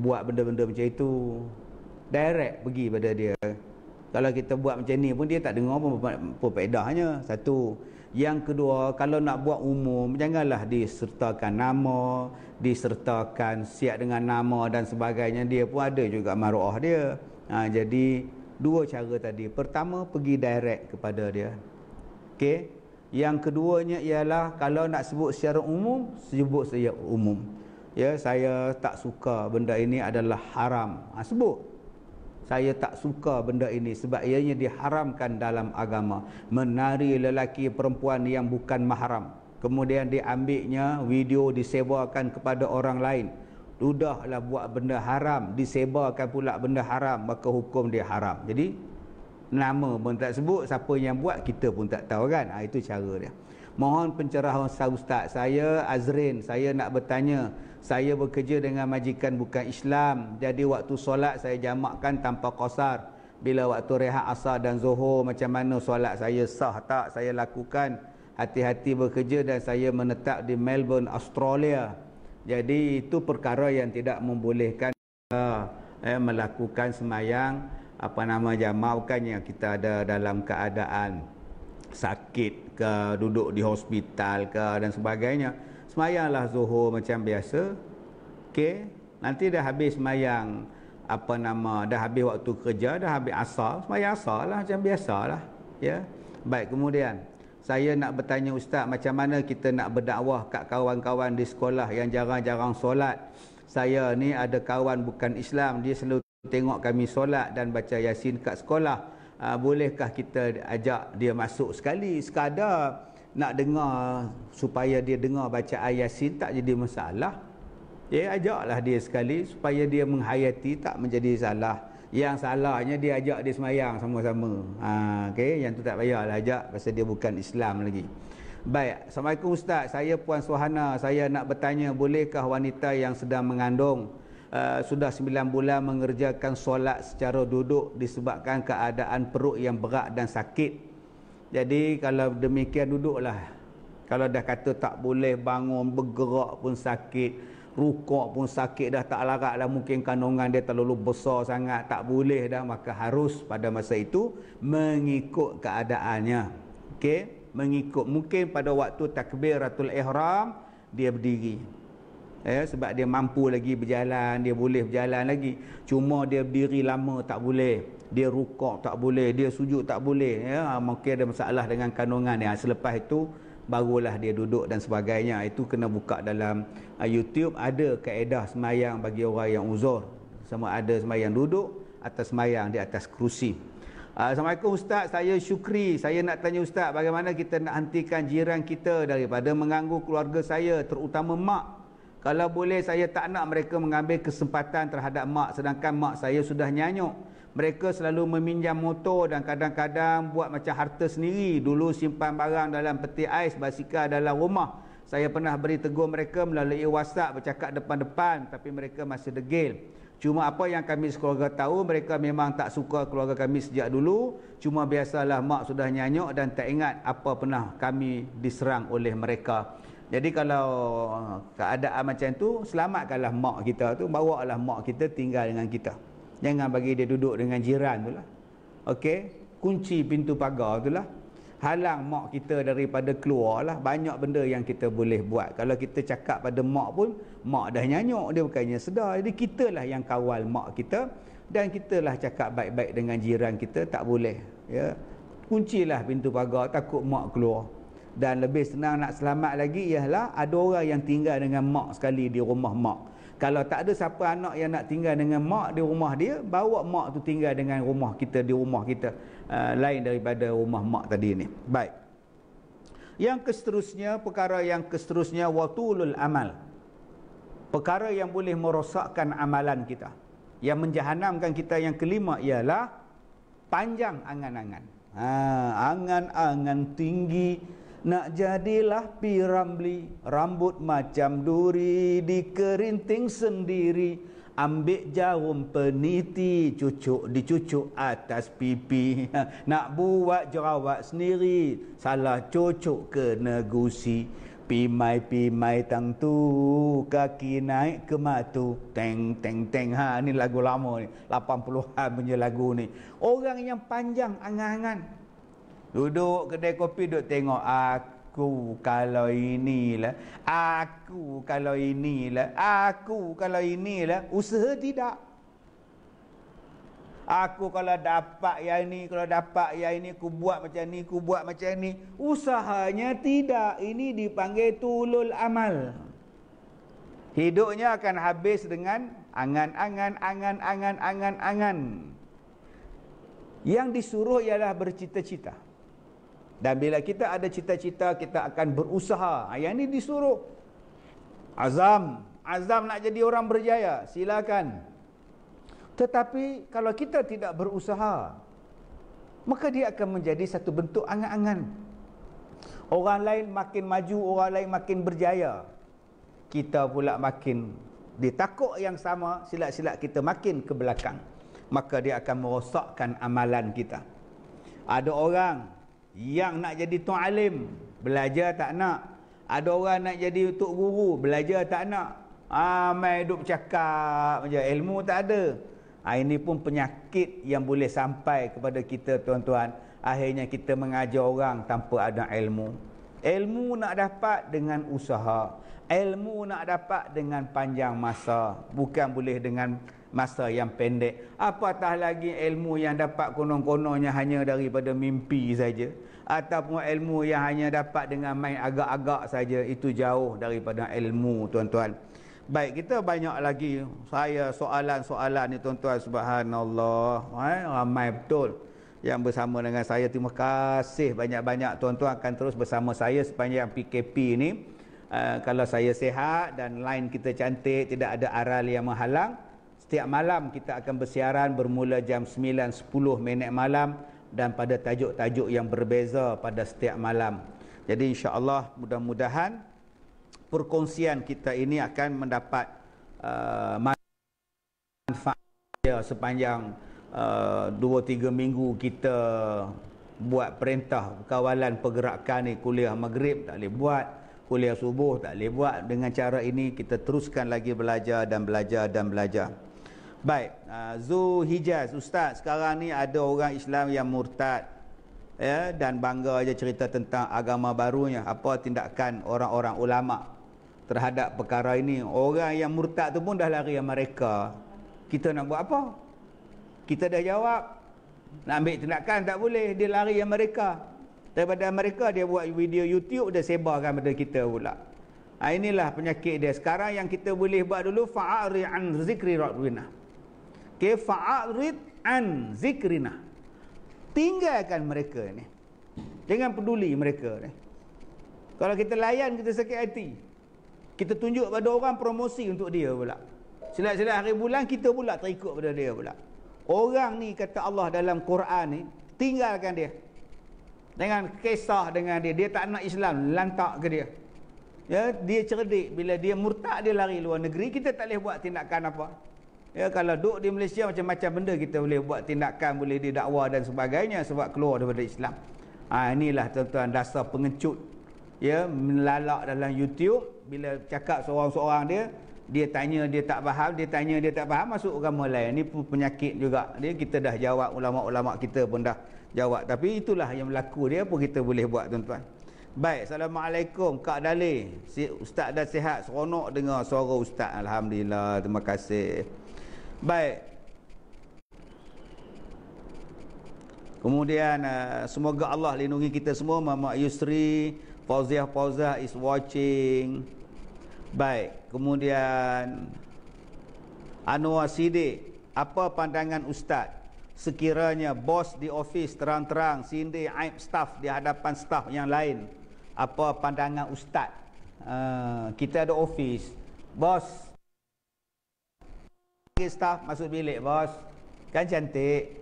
buat benda-benda macam itu direct pergi pada dia kalau kita buat macam ni pun dia tak dengar pun, pun, pun, satu yang kedua, kalau nak buat umum, janganlah disertakan nama, disertakan siap dengan nama dan sebagainya. Dia pun ada juga maruah dia. Ha, jadi, dua cara tadi. Pertama, pergi direct kepada dia. Okey. Yang keduanya ialah kalau nak sebut secara umum, sebut secara umum. Ya, saya tak suka benda ini adalah haram. Ha, sebut saya tak suka benda ini sebab ianya diharamkan dalam agama menari lelaki perempuan yang bukan mahram kemudian diambilnya video disebarkan kepada orang lain sudahlah buat benda haram disebarkan pula benda haram maka hukum dia haram jadi nama pun tak sebut siapa yang buat kita pun tak tahu kan ha, itu cara dia mohon pencerahan ustaz saya Azrin saya nak bertanya saya bekerja dengan majikan bukan Islam jadi waktu solat saya jamakkan tanpa kosar. bila waktu rehat asar dan zuhur macam mana solat saya sah tak saya lakukan hati-hati bekerja dan saya menetap di Melbourne Australia jadi itu perkara yang tidak membolehkan eh, melakukan semayang apa nama jamak bukan yang kita ada dalam keadaan sakit ke duduk di hospital ke dan sebagainya semayanglah zuhur macam biasa okey nanti dah habis semayang apa nama dah habis waktu kerja dah habis asal semayang asal lah macam biasalah ya yeah? baik kemudian saya nak bertanya ustaz macam mana kita nak berdakwah kat kawan-kawan di sekolah yang jarang-jarang solat saya ni ada kawan bukan Islam dia selalu tengok kami solat dan baca yasin kat sekolah uh, bolehkah kita ajak dia masuk sekali sekadar nak dengar supaya dia dengar baca ayasin tak jadi masalah ya ajaklah dia sekali supaya dia menghayati tak menjadi salah yang salahnya dia ajak dia semayang sama-sama ha, okay? yang tu tak payahlah ajak pasal dia bukan Islam lagi baik Assalamualaikum Ustaz saya Puan Suhana saya nak bertanya bolehkah wanita yang sedang mengandung Uh, sudah 9 bulan mengerjakan solat secara duduk disebabkan keadaan perut yang berat dan sakit jadi kalau demikian duduklah. Kalau dah kata tak boleh bangun, bergerak pun sakit, rukuk pun sakit dah tak larat dah mungkin kandungan dia terlalu besar sangat, tak boleh dah maka harus pada masa itu mengikut keadaannya. Okey, mengikut mungkin pada waktu takbiratul ihram dia berdiri. Eh, sebab dia mampu lagi berjalan, dia boleh berjalan lagi. Cuma dia berdiri lama tak boleh dia rukuk tak boleh dia sujud tak boleh ya mungkin ada masalah dengan kandungan dia ya, selepas itu barulah dia duduk dan sebagainya itu kena buka dalam uh, YouTube ada kaedah semayang bagi orang yang uzur sama ada semayang duduk atau semayang di atas kerusi uh, Assalamualaikum Ustaz, saya Syukri Saya nak tanya Ustaz, bagaimana kita nak hentikan jiran kita Daripada mengganggu keluarga saya, terutama mak Kalau boleh, saya tak nak mereka mengambil kesempatan terhadap mak Sedangkan mak saya sudah nyanyuk mereka selalu meminjam motor dan kadang-kadang buat macam harta sendiri. Dulu simpan barang dalam peti ais, basikal dalam rumah. Saya pernah beri tegur mereka melalui WhatsApp bercakap depan-depan tapi mereka masih degil. Cuma apa yang kami sekeluarga tahu, mereka memang tak suka keluarga kami sejak dulu. Cuma biasalah mak sudah nyanyuk dan tak ingat apa pernah kami diserang oleh mereka. Jadi kalau eh, keadaan macam tu, selamatkanlah mak kita tu, bawa lah mak kita tinggal dengan kita. Jangan bagi dia duduk dengan jiran tu lah Okey Kunci pintu pagar tu lah Halang mak kita daripada keluar lah Banyak benda yang kita boleh buat Kalau kita cakap pada mak pun Mak dah nyanyuk dia bukannya sedar Jadi kitalah yang kawal mak kita Dan kitalah cakap baik-baik dengan jiran kita Tak boleh ya. Kuncilah pintu pagar takut mak keluar Dan lebih senang nak selamat lagi Ialah ada orang yang tinggal dengan mak sekali di rumah mak kalau tak ada siapa anak yang nak tinggal dengan mak di rumah dia bawa mak tu tinggal dengan rumah kita di rumah kita uh, lain daripada rumah mak tadi ni baik yang seterusnya perkara yang seterusnya watulul amal perkara yang boleh merosakkan amalan kita yang menjahanamkan kita yang kelima ialah panjang angan-angan ha angan-angan tinggi nak jadilah piramli Rambut macam duri Dikerinting sendiri Ambil jarum peniti Cucuk dicucuk atas pipi Nak buat jerawat sendiri Salah cucuk ke negusi Pimai pimai tang tu Kaki naik ke matu Teng teng teng ha, ini lagu lama ni 80an punya lagu ni Orang yang panjang angan-angan Duduk kedai kopi duk tengok aku kalau inilah, aku kalau inilah, aku kalau inilah, usaha tidak. Aku kalau dapat yang ini, kalau dapat yang ini, aku buat macam ni, aku buat macam ni. Usahanya tidak. Ini dipanggil tulul amal. Hidupnya akan habis dengan angan-angan, angan-angan, angan-angan. Yang disuruh ialah bercita-cita. Dan bila kita ada cita-cita, kita akan berusaha. Ha, yang ini disuruh. Azam. Azam nak jadi orang berjaya. Silakan. Tetapi kalau kita tidak berusaha, maka dia akan menjadi satu bentuk angan-angan. Orang lain makin maju, orang lain makin berjaya. Kita pula makin ditakut yang sama, silap-silap kita makin ke belakang. Maka dia akan merosakkan amalan kita. Ada orang yang nak jadi tuan alim, belajar tak nak. Ada orang nak jadi tok guru, belajar tak nak. Ah, mai duk cakap macam ilmu tak ada. Ah, ini pun penyakit yang boleh sampai kepada kita tuan-tuan. Akhirnya kita mengajar orang tanpa ada ilmu. Ilmu nak dapat dengan usaha. Ilmu nak dapat dengan panjang masa. Bukan boleh dengan masa yang pendek apatah lagi ilmu yang dapat konon-kononnya hanya daripada mimpi saja ataupun ilmu yang hanya dapat dengan main agak-agak saja itu jauh daripada ilmu tuan-tuan baik kita banyak lagi saya soalan-soalan ni tuan-tuan subhanallah eh, ramai betul yang bersama dengan saya terima kasih banyak-banyak tuan-tuan akan terus bersama saya sepanjang PKP ini uh, eh, kalau saya sehat dan line kita cantik tidak ada aral yang menghalang Setiap malam kita akan bersiaran bermula jam 9.10 minit malam dan pada tajuk-tajuk yang berbeza pada setiap malam. Jadi insya Allah mudah-mudahan perkongsian kita ini akan mendapat uh, manfaat sepanjang uh, 2-3 minggu kita buat perintah kawalan pergerakan ni kuliah maghrib tak boleh buat kuliah subuh tak boleh buat dengan cara ini kita teruskan lagi belajar dan belajar dan belajar Baik, uh, ah, Zul Hijaz Ustaz, sekarang ni ada orang Islam yang murtad ya yeah, dan bangga aja cerita tentang agama barunya. Apa tindakan orang-orang ulama terhadap perkara ini? Orang yang murtad tu pun dah lari mereka. Kita nak buat apa? Kita dah jawab nak ambil tindakan tak boleh, dia lari Amerika. Daripada mereka dia buat video YouTube dia sebarkan pada kita pula. Ha, inilah penyakit dia. Sekarang yang kita boleh buat dulu fa'ari an zikri rabbina okay, fa'arid an zikrina tinggalkan mereka ni jangan peduli mereka ni kalau kita layan kita sakit hati kita tunjuk pada orang promosi untuk dia pula silap-silap hari bulan kita pula terikut pada dia pula orang ni kata Allah dalam Quran ni tinggalkan dia dengan kisah dengan dia dia tak nak Islam lantak ke dia ya dia cerdik bila dia murtad dia lari luar negeri kita tak boleh buat tindakan apa Ya kalau duduk di Malaysia macam-macam benda kita boleh buat tindakan boleh didakwa dan sebagainya sebab keluar daripada Islam. Ha, inilah tuan-tuan dasar pengecut. Ya melalak dalam YouTube bila cakap seorang-seorang dia dia tanya dia tak faham, dia tanya dia tak faham masuk agama lain. Ini pun penyakit juga. Dia kita dah jawab ulama-ulama kita pun dah jawab tapi itulah yang berlaku dia apa kita boleh buat tuan-tuan. Baik, Assalamualaikum Kak Dali. si Ustaz dah sihat, seronok dengar suara Ustaz. Alhamdulillah, terima kasih. Baik. Kemudian eh, semoga Allah lindungi kita semua. Mama Yusri, Fauziah Fauzah is watching. Baik. Kemudian Anwar Sidik, apa pandangan ustaz sekiranya bos di office terang-terang sindir aib staff di hadapan staff yang lain? Apa pandangan ustaz? Uh, kita ada office. Bos panggil staff masuk bilik bos kan cantik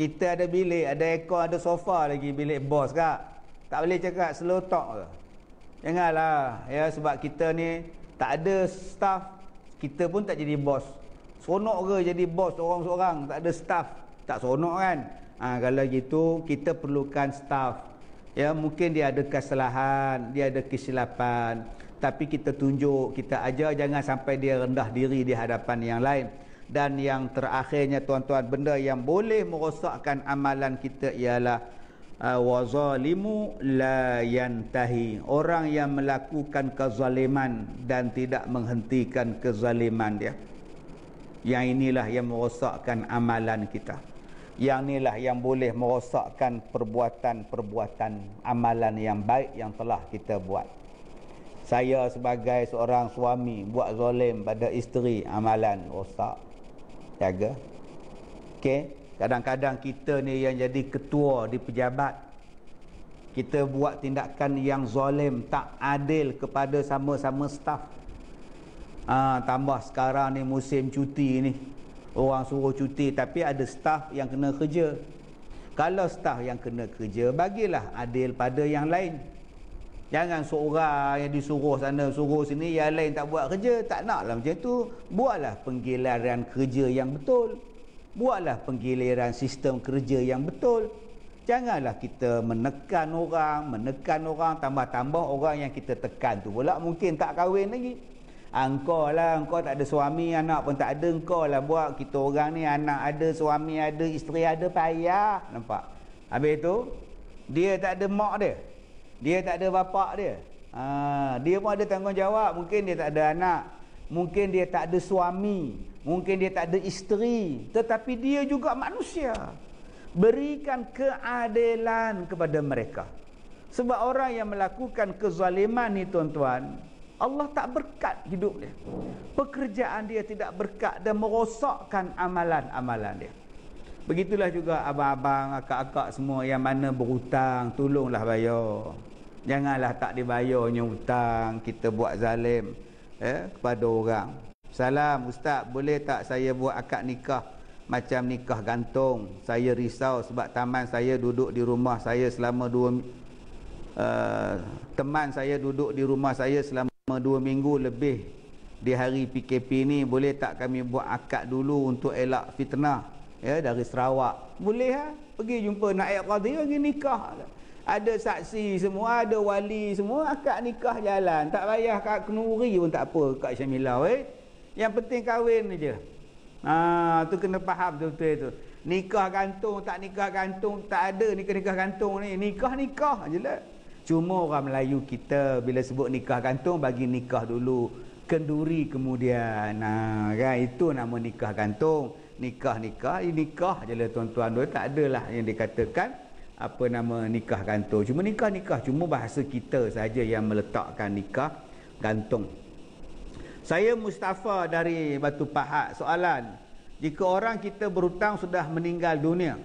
kita ada bilik ada ekor ada sofa lagi bilik bos kak tak boleh cakap slow talk ke janganlah ya sebab kita ni tak ada staff kita pun tak jadi bos seronok ke jadi bos orang-orang tak ada staff tak seronok kan ha, kalau gitu kita perlukan staff ya mungkin dia ada kesalahan dia ada kesilapan tapi kita tunjuk kita ajar jangan sampai dia rendah diri di hadapan yang lain dan yang terakhirnya tuan-tuan benda yang boleh merosakkan amalan kita ialah uh, wazalimu la yantahi orang yang melakukan kezaliman dan tidak menghentikan kezaliman dia yang inilah yang merosakkan amalan kita yang inilah yang boleh merosakkan perbuatan-perbuatan amalan yang baik yang telah kita buat saya sebagai seorang suami buat zalim pada isteri amalan rosak jaga okay kadang-kadang kita ni yang jadi ketua di pejabat kita buat tindakan yang zalim tak adil kepada sama-sama staff. ha, tambah sekarang ni musim cuti ni orang suruh cuti tapi ada staff yang kena kerja kalau staff yang kena kerja bagilah adil pada yang lain Jangan seorang yang disuruh sana, suruh sini, yang lain tak buat kerja. Tak naklah macam tu. Buatlah penggilaran kerja yang betul. Buatlah penggiliran sistem kerja yang betul. Janganlah kita menekan orang, menekan orang, tambah-tambah orang yang kita tekan tu pula mungkin tak kahwin lagi. Ah, engkau lah, engkau tak ada suami, anak pun tak ada, engkau lah buat kita orang ni anak ada, suami ada, isteri ada, payah. Nampak? Habis tu, dia tak ada mak dia. Dia tak ada bapa dia. Ha, dia pun ada tanggungjawab. Mungkin dia tak ada anak. Mungkin dia tak ada suami. Mungkin dia tak ada isteri. Tetapi dia juga manusia. Berikan keadilan kepada mereka. Sebab orang yang melakukan kezaliman ni tuan-tuan. Allah tak berkat hidup dia. Pekerjaan dia tidak berkat dan merosakkan amalan-amalan dia. Begitulah juga abang-abang, akak-akak semua yang mana berhutang, tolonglah bayar. Janganlah tak dibayarnya hutang, kita buat zalim eh, kepada orang. Salam, Ustaz, boleh tak saya buat akad nikah macam nikah gantung? Saya risau sebab taman saya duduk di rumah saya selama dua... Uh, teman saya duduk di rumah saya selama dua minggu lebih di hari PKP ni. Boleh tak kami buat akad dulu untuk elak fitnah? ya dari Sarawak boleh lah pergi jumpa naik qadhi pergi nikah lah. ada saksi semua ada wali semua akad nikah jalan tak payah kat kenuri pun tak apa kat Syamilah eh. yang penting kahwin aja ha, tu kena faham betul-betul tu nikah gantung tak nikah gantung tak ada nikah-nikah gantung ni nikah-nikah aja lah cuma orang Melayu kita bila sebut nikah gantung bagi nikah dulu kenduri kemudian nah, ha, kan? itu nama nikah gantung nikah-nikah, ini nikah je lah tuan-tuan dia tak adalah yang dikatakan apa nama nikah gantung. Cuma nikah-nikah cuma bahasa kita saja yang meletakkan nikah gantung. Saya Mustafa dari Batu Pahat. Soalan, jika orang kita berhutang sudah meninggal dunia,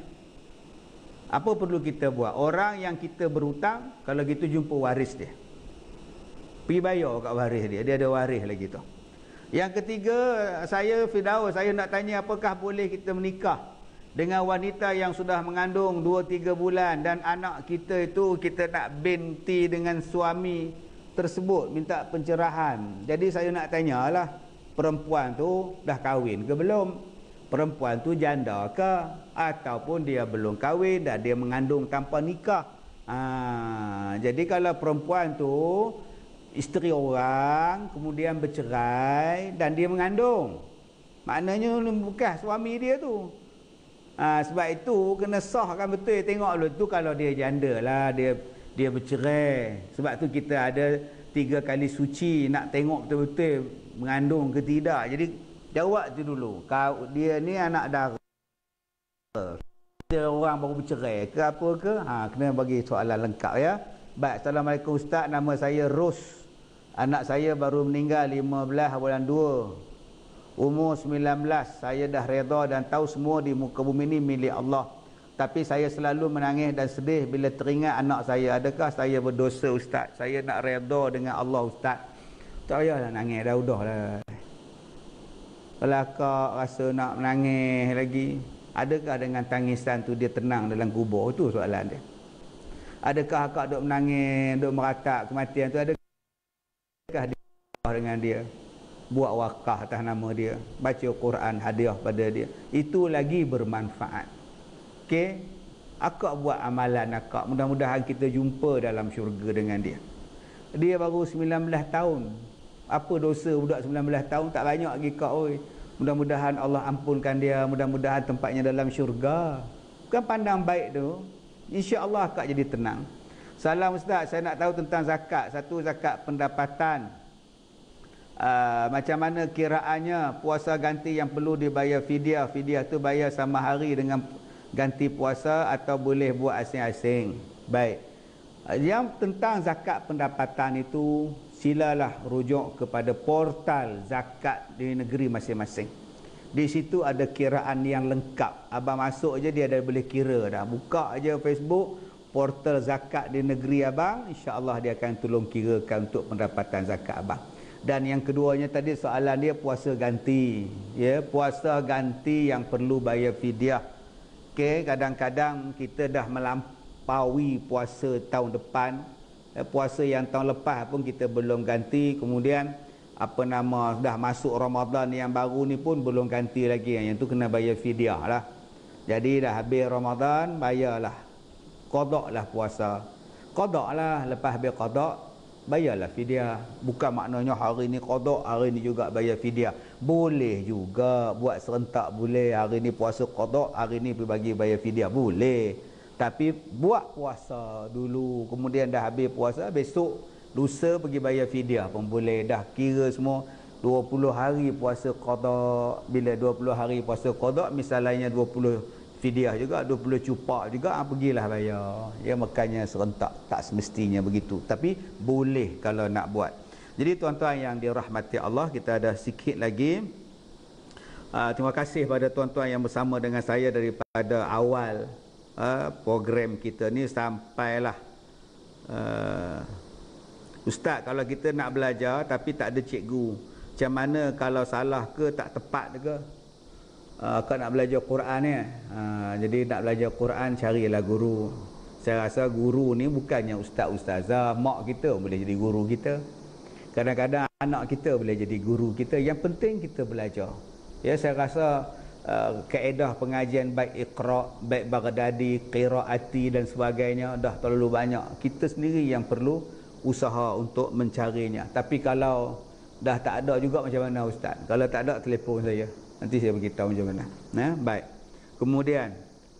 apa perlu kita buat? Orang yang kita berhutang, kalau gitu jumpa waris dia. Pergi bayar kat waris dia. Dia ada waris lagi tu. Yang ketiga, saya Firdaus, saya nak tanya apakah boleh kita menikah dengan wanita yang sudah mengandung 2-3 bulan dan anak kita itu kita nak binti dengan suami tersebut minta pencerahan. Jadi saya nak tanyalah perempuan tu dah kahwin ke belum? Perempuan tu janda ke ataupun dia belum kahwin dan dia mengandung tanpa nikah? Ha, jadi kalau perempuan tu isteri orang kemudian bercerai dan dia mengandung maknanya bukan suami dia tu ha, sebab itu kena sahkan betul tengok dulu tu kalau dia janda lah dia dia bercerai sebab tu kita ada tiga kali suci nak tengok betul-betul mengandung ke tidak jadi jawab tu dulu kau dia ni anak dara Dia orang baru bercerai ke apa ke ha, kena bagi soalan lengkap ya Baik, Assalamualaikum Ustaz. Nama saya Rose. Anak saya baru meninggal 15 bulan 2 Umur 19 Saya dah reda dan tahu semua di muka bumi ini milik Allah Tapi saya selalu menangis dan sedih Bila teringat anak saya Adakah saya berdosa ustaz Saya nak reda dengan Allah ustaz Tak payahlah nangis dah udah lah Pelakak rasa nak menangis lagi Adakah dengan tangisan tu dia tenang dalam kubur Itu soalan dia Adakah akak duk menangis Duk meratap kematian tu ada berserupa dengan dia buat wakah atas nama dia baca Quran hadiah pada dia itu lagi bermanfaat okey akak buat amalan akak mudah-mudahan kita jumpa dalam syurga dengan dia dia baru 19 tahun apa dosa budak 19 tahun tak banyak lagi kak oi mudah-mudahan Allah ampunkan dia mudah-mudahan tempatnya dalam syurga bukan pandang baik tu insya-Allah akak jadi tenang salam ustaz saya nak tahu tentang zakat satu zakat pendapatan uh, macam mana kiraannya puasa ganti yang perlu dibayar fidyah fidyah tu bayar sama hari dengan ganti puasa atau boleh buat asing-asing baik ah, yang tentang zakat pendapatan itu silalah rujuk kepada portal zakat di negeri masing-masing di situ ada kiraan yang lengkap abang masuk aja dia dah boleh kira dah buka aja Facebook portal zakat di negeri abang insyaallah dia akan tolong kirakan untuk pendapatan zakat abang dan yang keduanya tadi soalan dia puasa ganti ya puasa ganti yang perlu bayar fidyah okey kadang-kadang kita dah melampaui puasa tahun depan eh, puasa yang tahun lepas pun kita belum ganti kemudian apa nama dah masuk Ramadan yang baru ni pun belum ganti lagi yang tu kena bayar fidyah lah jadi dah habis Ramadan bayarlah qada lah puasa qada lah lepas habis kodok bayarlah fidyah bukan maknanya hari ni qada hari ni juga bayar fidyah boleh juga buat serentak boleh hari ni puasa qada hari ni pergi bagi bayar fidyah boleh tapi buat puasa dulu kemudian dah habis puasa besok lusa pergi bayar fidyah pun boleh dah kira semua 20 hari puasa qada bila 20 hari puasa qada misalnya 20 fidyah juga 20 cupak juga ha, pergilah bayar ya makanya serentak tak semestinya begitu tapi boleh kalau nak buat jadi tuan-tuan yang dirahmati Allah kita ada sikit lagi ha, terima kasih kepada tuan-tuan yang bersama dengan saya daripada awal ha, program kita ni sampailah ha, Ustaz kalau kita nak belajar tapi tak ada cikgu macam mana kalau salah ke tak tepat ke Ah, kau nak belajar Quran ni. Uh, jadi nak belajar Quran carilah guru. Saya rasa guru ni bukannya ustaz ustazah, mak kita boleh jadi guru kita. Kadang-kadang anak kita boleh jadi guru kita. Yang penting kita belajar. Ya saya rasa uh, kaedah pengajian baik Iqra, baik Baghdadi, qiraati dan sebagainya dah terlalu banyak. Kita sendiri yang perlu usaha untuk mencarinya. Tapi kalau dah tak ada juga macam mana ustaz? Kalau tak ada telefon saya. Nanti saya beritahu macam mana. Ya, baik. Kemudian,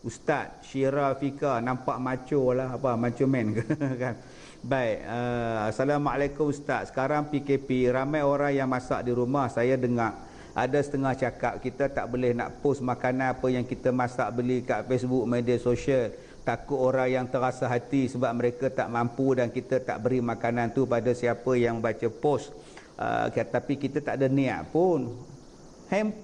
Ustaz Syira Fika nampak maco lah. Apa, macho man ke? kan? Baik. Uh, Assalamualaikum Ustaz. Sekarang PKP, ramai orang yang masak di rumah. Saya dengar ada setengah cakap kita tak boleh nak post makanan apa yang kita masak beli kat Facebook, media sosial. Takut orang yang terasa hati sebab mereka tak mampu dan kita tak beri makanan tu pada siapa yang baca post. Uh, tapi kita tak ada niat pun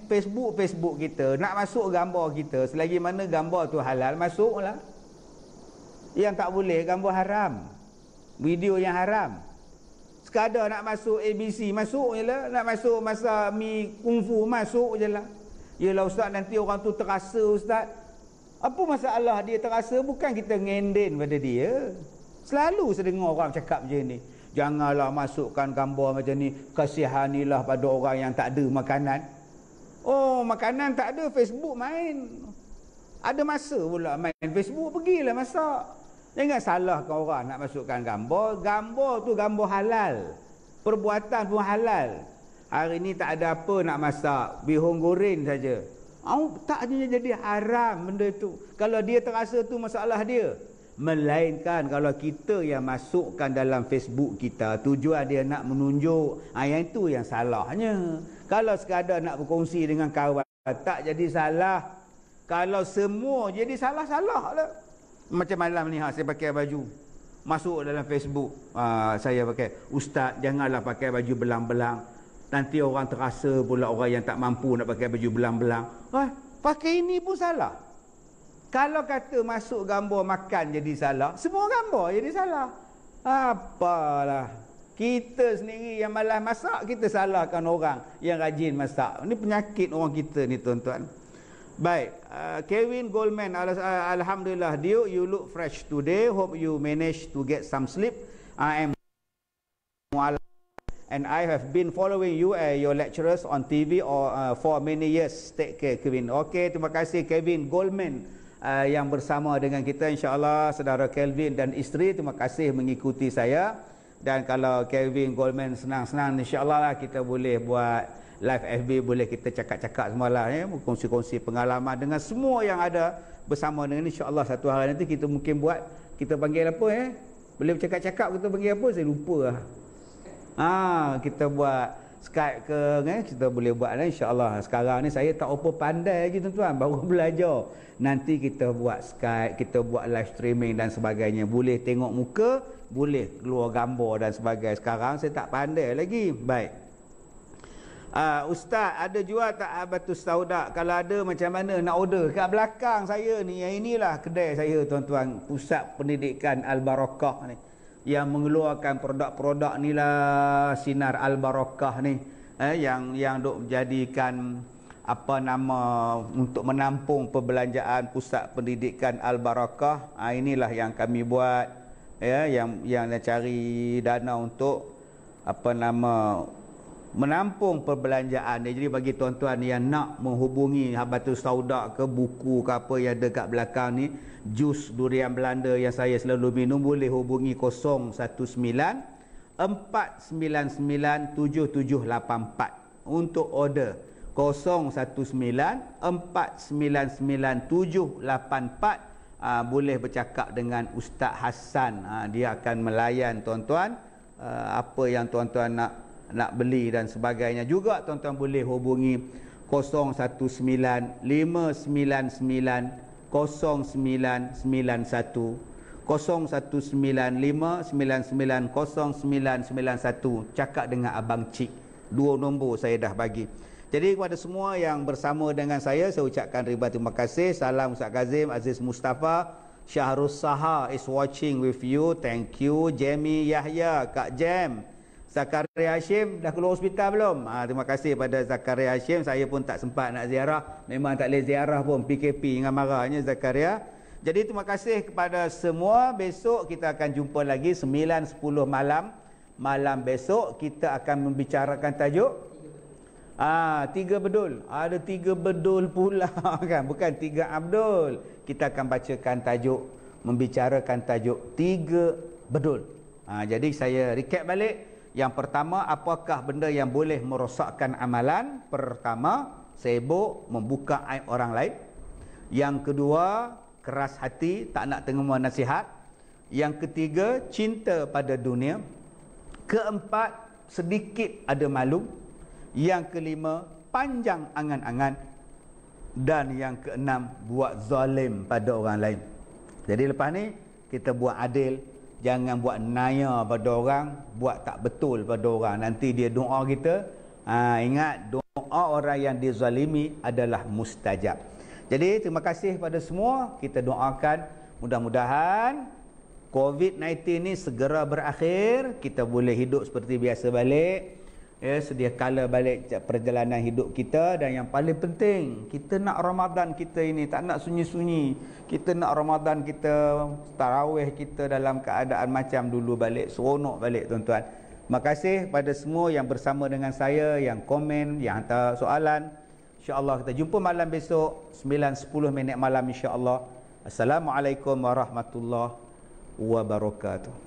Facebook Facebook kita nak masuk gambar kita selagi mana gambar tu halal masuklah. Yang tak boleh gambar haram. Video yang haram. Sekadar nak masuk ABC masuk je lah. nak masuk masa mi kungfu masuk jelah. Lah. Yalah ustaz nanti orang tu terasa ustaz. Apa masalah dia terasa bukan kita ngenden pada dia. Selalu sedengar orang cakap macam ni. Janganlah masukkan gambar macam ni. Kasihanilah pada orang yang tak ada makanan. Oh, makanan tak ada, Facebook main. Ada masa pula main Facebook, pergilah masak. Jangan salahkan orang nak masukkan gambar. Gambar tu gambar halal. Perbuatan pun halal. Hari ni tak ada apa nak masak. Bihong goreng saja. Oh, tak jadi haram benda tu. Kalau dia terasa tu masalah dia. Melainkan kalau kita yang masukkan dalam Facebook kita. Tujuan dia nak menunjuk. Ha, yang itu yang salahnya. Kalau sekadar nak berkongsi dengan kawan, tak jadi salah. Kalau semua jadi salah-salah lah. Macam malam ni ha, saya pakai baju. Masuk dalam Facebook ha, saya pakai. Ustaz janganlah pakai baju belang-belang. Nanti orang terasa pula orang yang tak mampu nak pakai baju belang-belang. Ha, pakai ini pun salah. Kalau kata masuk gambar makan jadi salah, semua gambar jadi salah. Apalah. Kita sendiri yang malas masak, kita salahkan orang yang rajin masak. Ini penyakit orang kita ni tuan-tuan. Baik, uh, Kevin Goldman, uh, Alhamdulillah, Dio, you look fresh today. Hope you manage to get some sleep. I am and I have been following you and your lecturers on TV or, uh, for many years. Take care, Kevin. Okay, terima kasih Kevin Goldman. Uh, yang bersama dengan kita insyaAllah saudara Kelvin dan isteri terima kasih mengikuti saya dan kalau Kevin Goldman senang-senang insyaallah lah kita boleh buat live FB boleh kita cakap-cakap semualah ya kongsi-kongsi pengalaman dengan semua yang ada bersama dengan ini, insyaallah satu hari nanti kita mungkin buat kita panggil apa eh boleh cakap cakap kita panggil apa saya lupa lah. ah ha, kita buat Skype ke kan kita boleh buat lah insyaallah. Sekarang ni saya tak apa pandai lagi tuan-tuan, baru belajar. Nanti kita buat Skype, kita buat live streaming dan sebagainya. Boleh tengok muka, boleh keluar gambar dan sebagainya. Sekarang saya tak pandai lagi. Baik. Uh, Ustaz, ada jual tak ah, batu sauda? Kalau ada macam mana nak order? Kat belakang saya ni, yang inilah kedai saya tuan-tuan, pusat pendidikan Al-Barakah ni yang mengeluarkan produk-produk ni lah sinar al-barakah ni eh, yang yang duk jadikan apa nama untuk menampung perbelanjaan pusat pendidikan al-barakah ha, ah, inilah yang kami buat ya yang yang nak cari dana untuk apa nama menampung perbelanjaan dia. Jadi bagi tuan-tuan yang nak menghubungi Habatul Sauda ke buku ke apa yang ada kat belakang ni, jus durian Belanda yang saya selalu minum boleh hubungi 019 499 7784 untuk order. 019-499-784 ah, boleh bercakap dengan Ustaz Hassan. Ah, dia akan melayan tuan-tuan ah, apa yang tuan-tuan nak nak beli dan sebagainya juga tuan-tuan boleh hubungi 0195990991 0195990991 cakap dengan abang cik dua nombor saya dah bagi jadi kepada semua yang bersama dengan saya saya ucapkan ribuan terima kasih salam Ustaz Kazim Aziz Mustafa Syahrul Saha is watching with you thank you Jamie Yahya Kak Jam Zakaria Hashim dah keluar hospital belum? Ha, terima kasih pada Zakaria Hashim. Saya pun tak sempat nak ziarah. Memang tak boleh ziarah pun. PKP dengan marahnya Zakaria. Jadi terima kasih kepada semua. Besok kita akan jumpa lagi 9.10 malam. Malam besok kita akan membicarakan tajuk. Ah, ha, tiga bedul. Ada tiga bedul pula kan. Bukan tiga Abdul. Kita akan bacakan tajuk. Membicarakan tajuk tiga bedul. Ha, jadi saya recap balik. Yang pertama, apakah benda yang boleh merosakkan amalan? Pertama, sibuk membuka aib orang lain. Yang kedua, keras hati tak nak dengar nasihat. Yang ketiga, cinta pada dunia. Keempat, sedikit ada malu. Yang kelima, panjang angan-angan. Dan yang keenam, buat zalim pada orang lain. Jadi lepas ni kita buat adil jangan buat naya pada orang buat tak betul pada orang nanti dia doa kita ha, ingat doa orang yang dizalimi adalah mustajab jadi terima kasih pada semua kita doakan mudah-mudahan COVID-19 ini segera berakhir kita boleh hidup seperti biasa balik ya sedia kala balik perjalanan hidup kita dan yang paling penting kita nak Ramadan kita ini tak nak sunyi-sunyi kita nak Ramadan kita tarawih kita dalam keadaan macam dulu balik seronok balik tuan-tuan terima kasih pada semua yang bersama dengan saya yang komen yang hantar soalan Allah kita jumpa malam besok 9 10 minit malam Insya Allah. assalamualaikum warahmatullahi wabarakatuh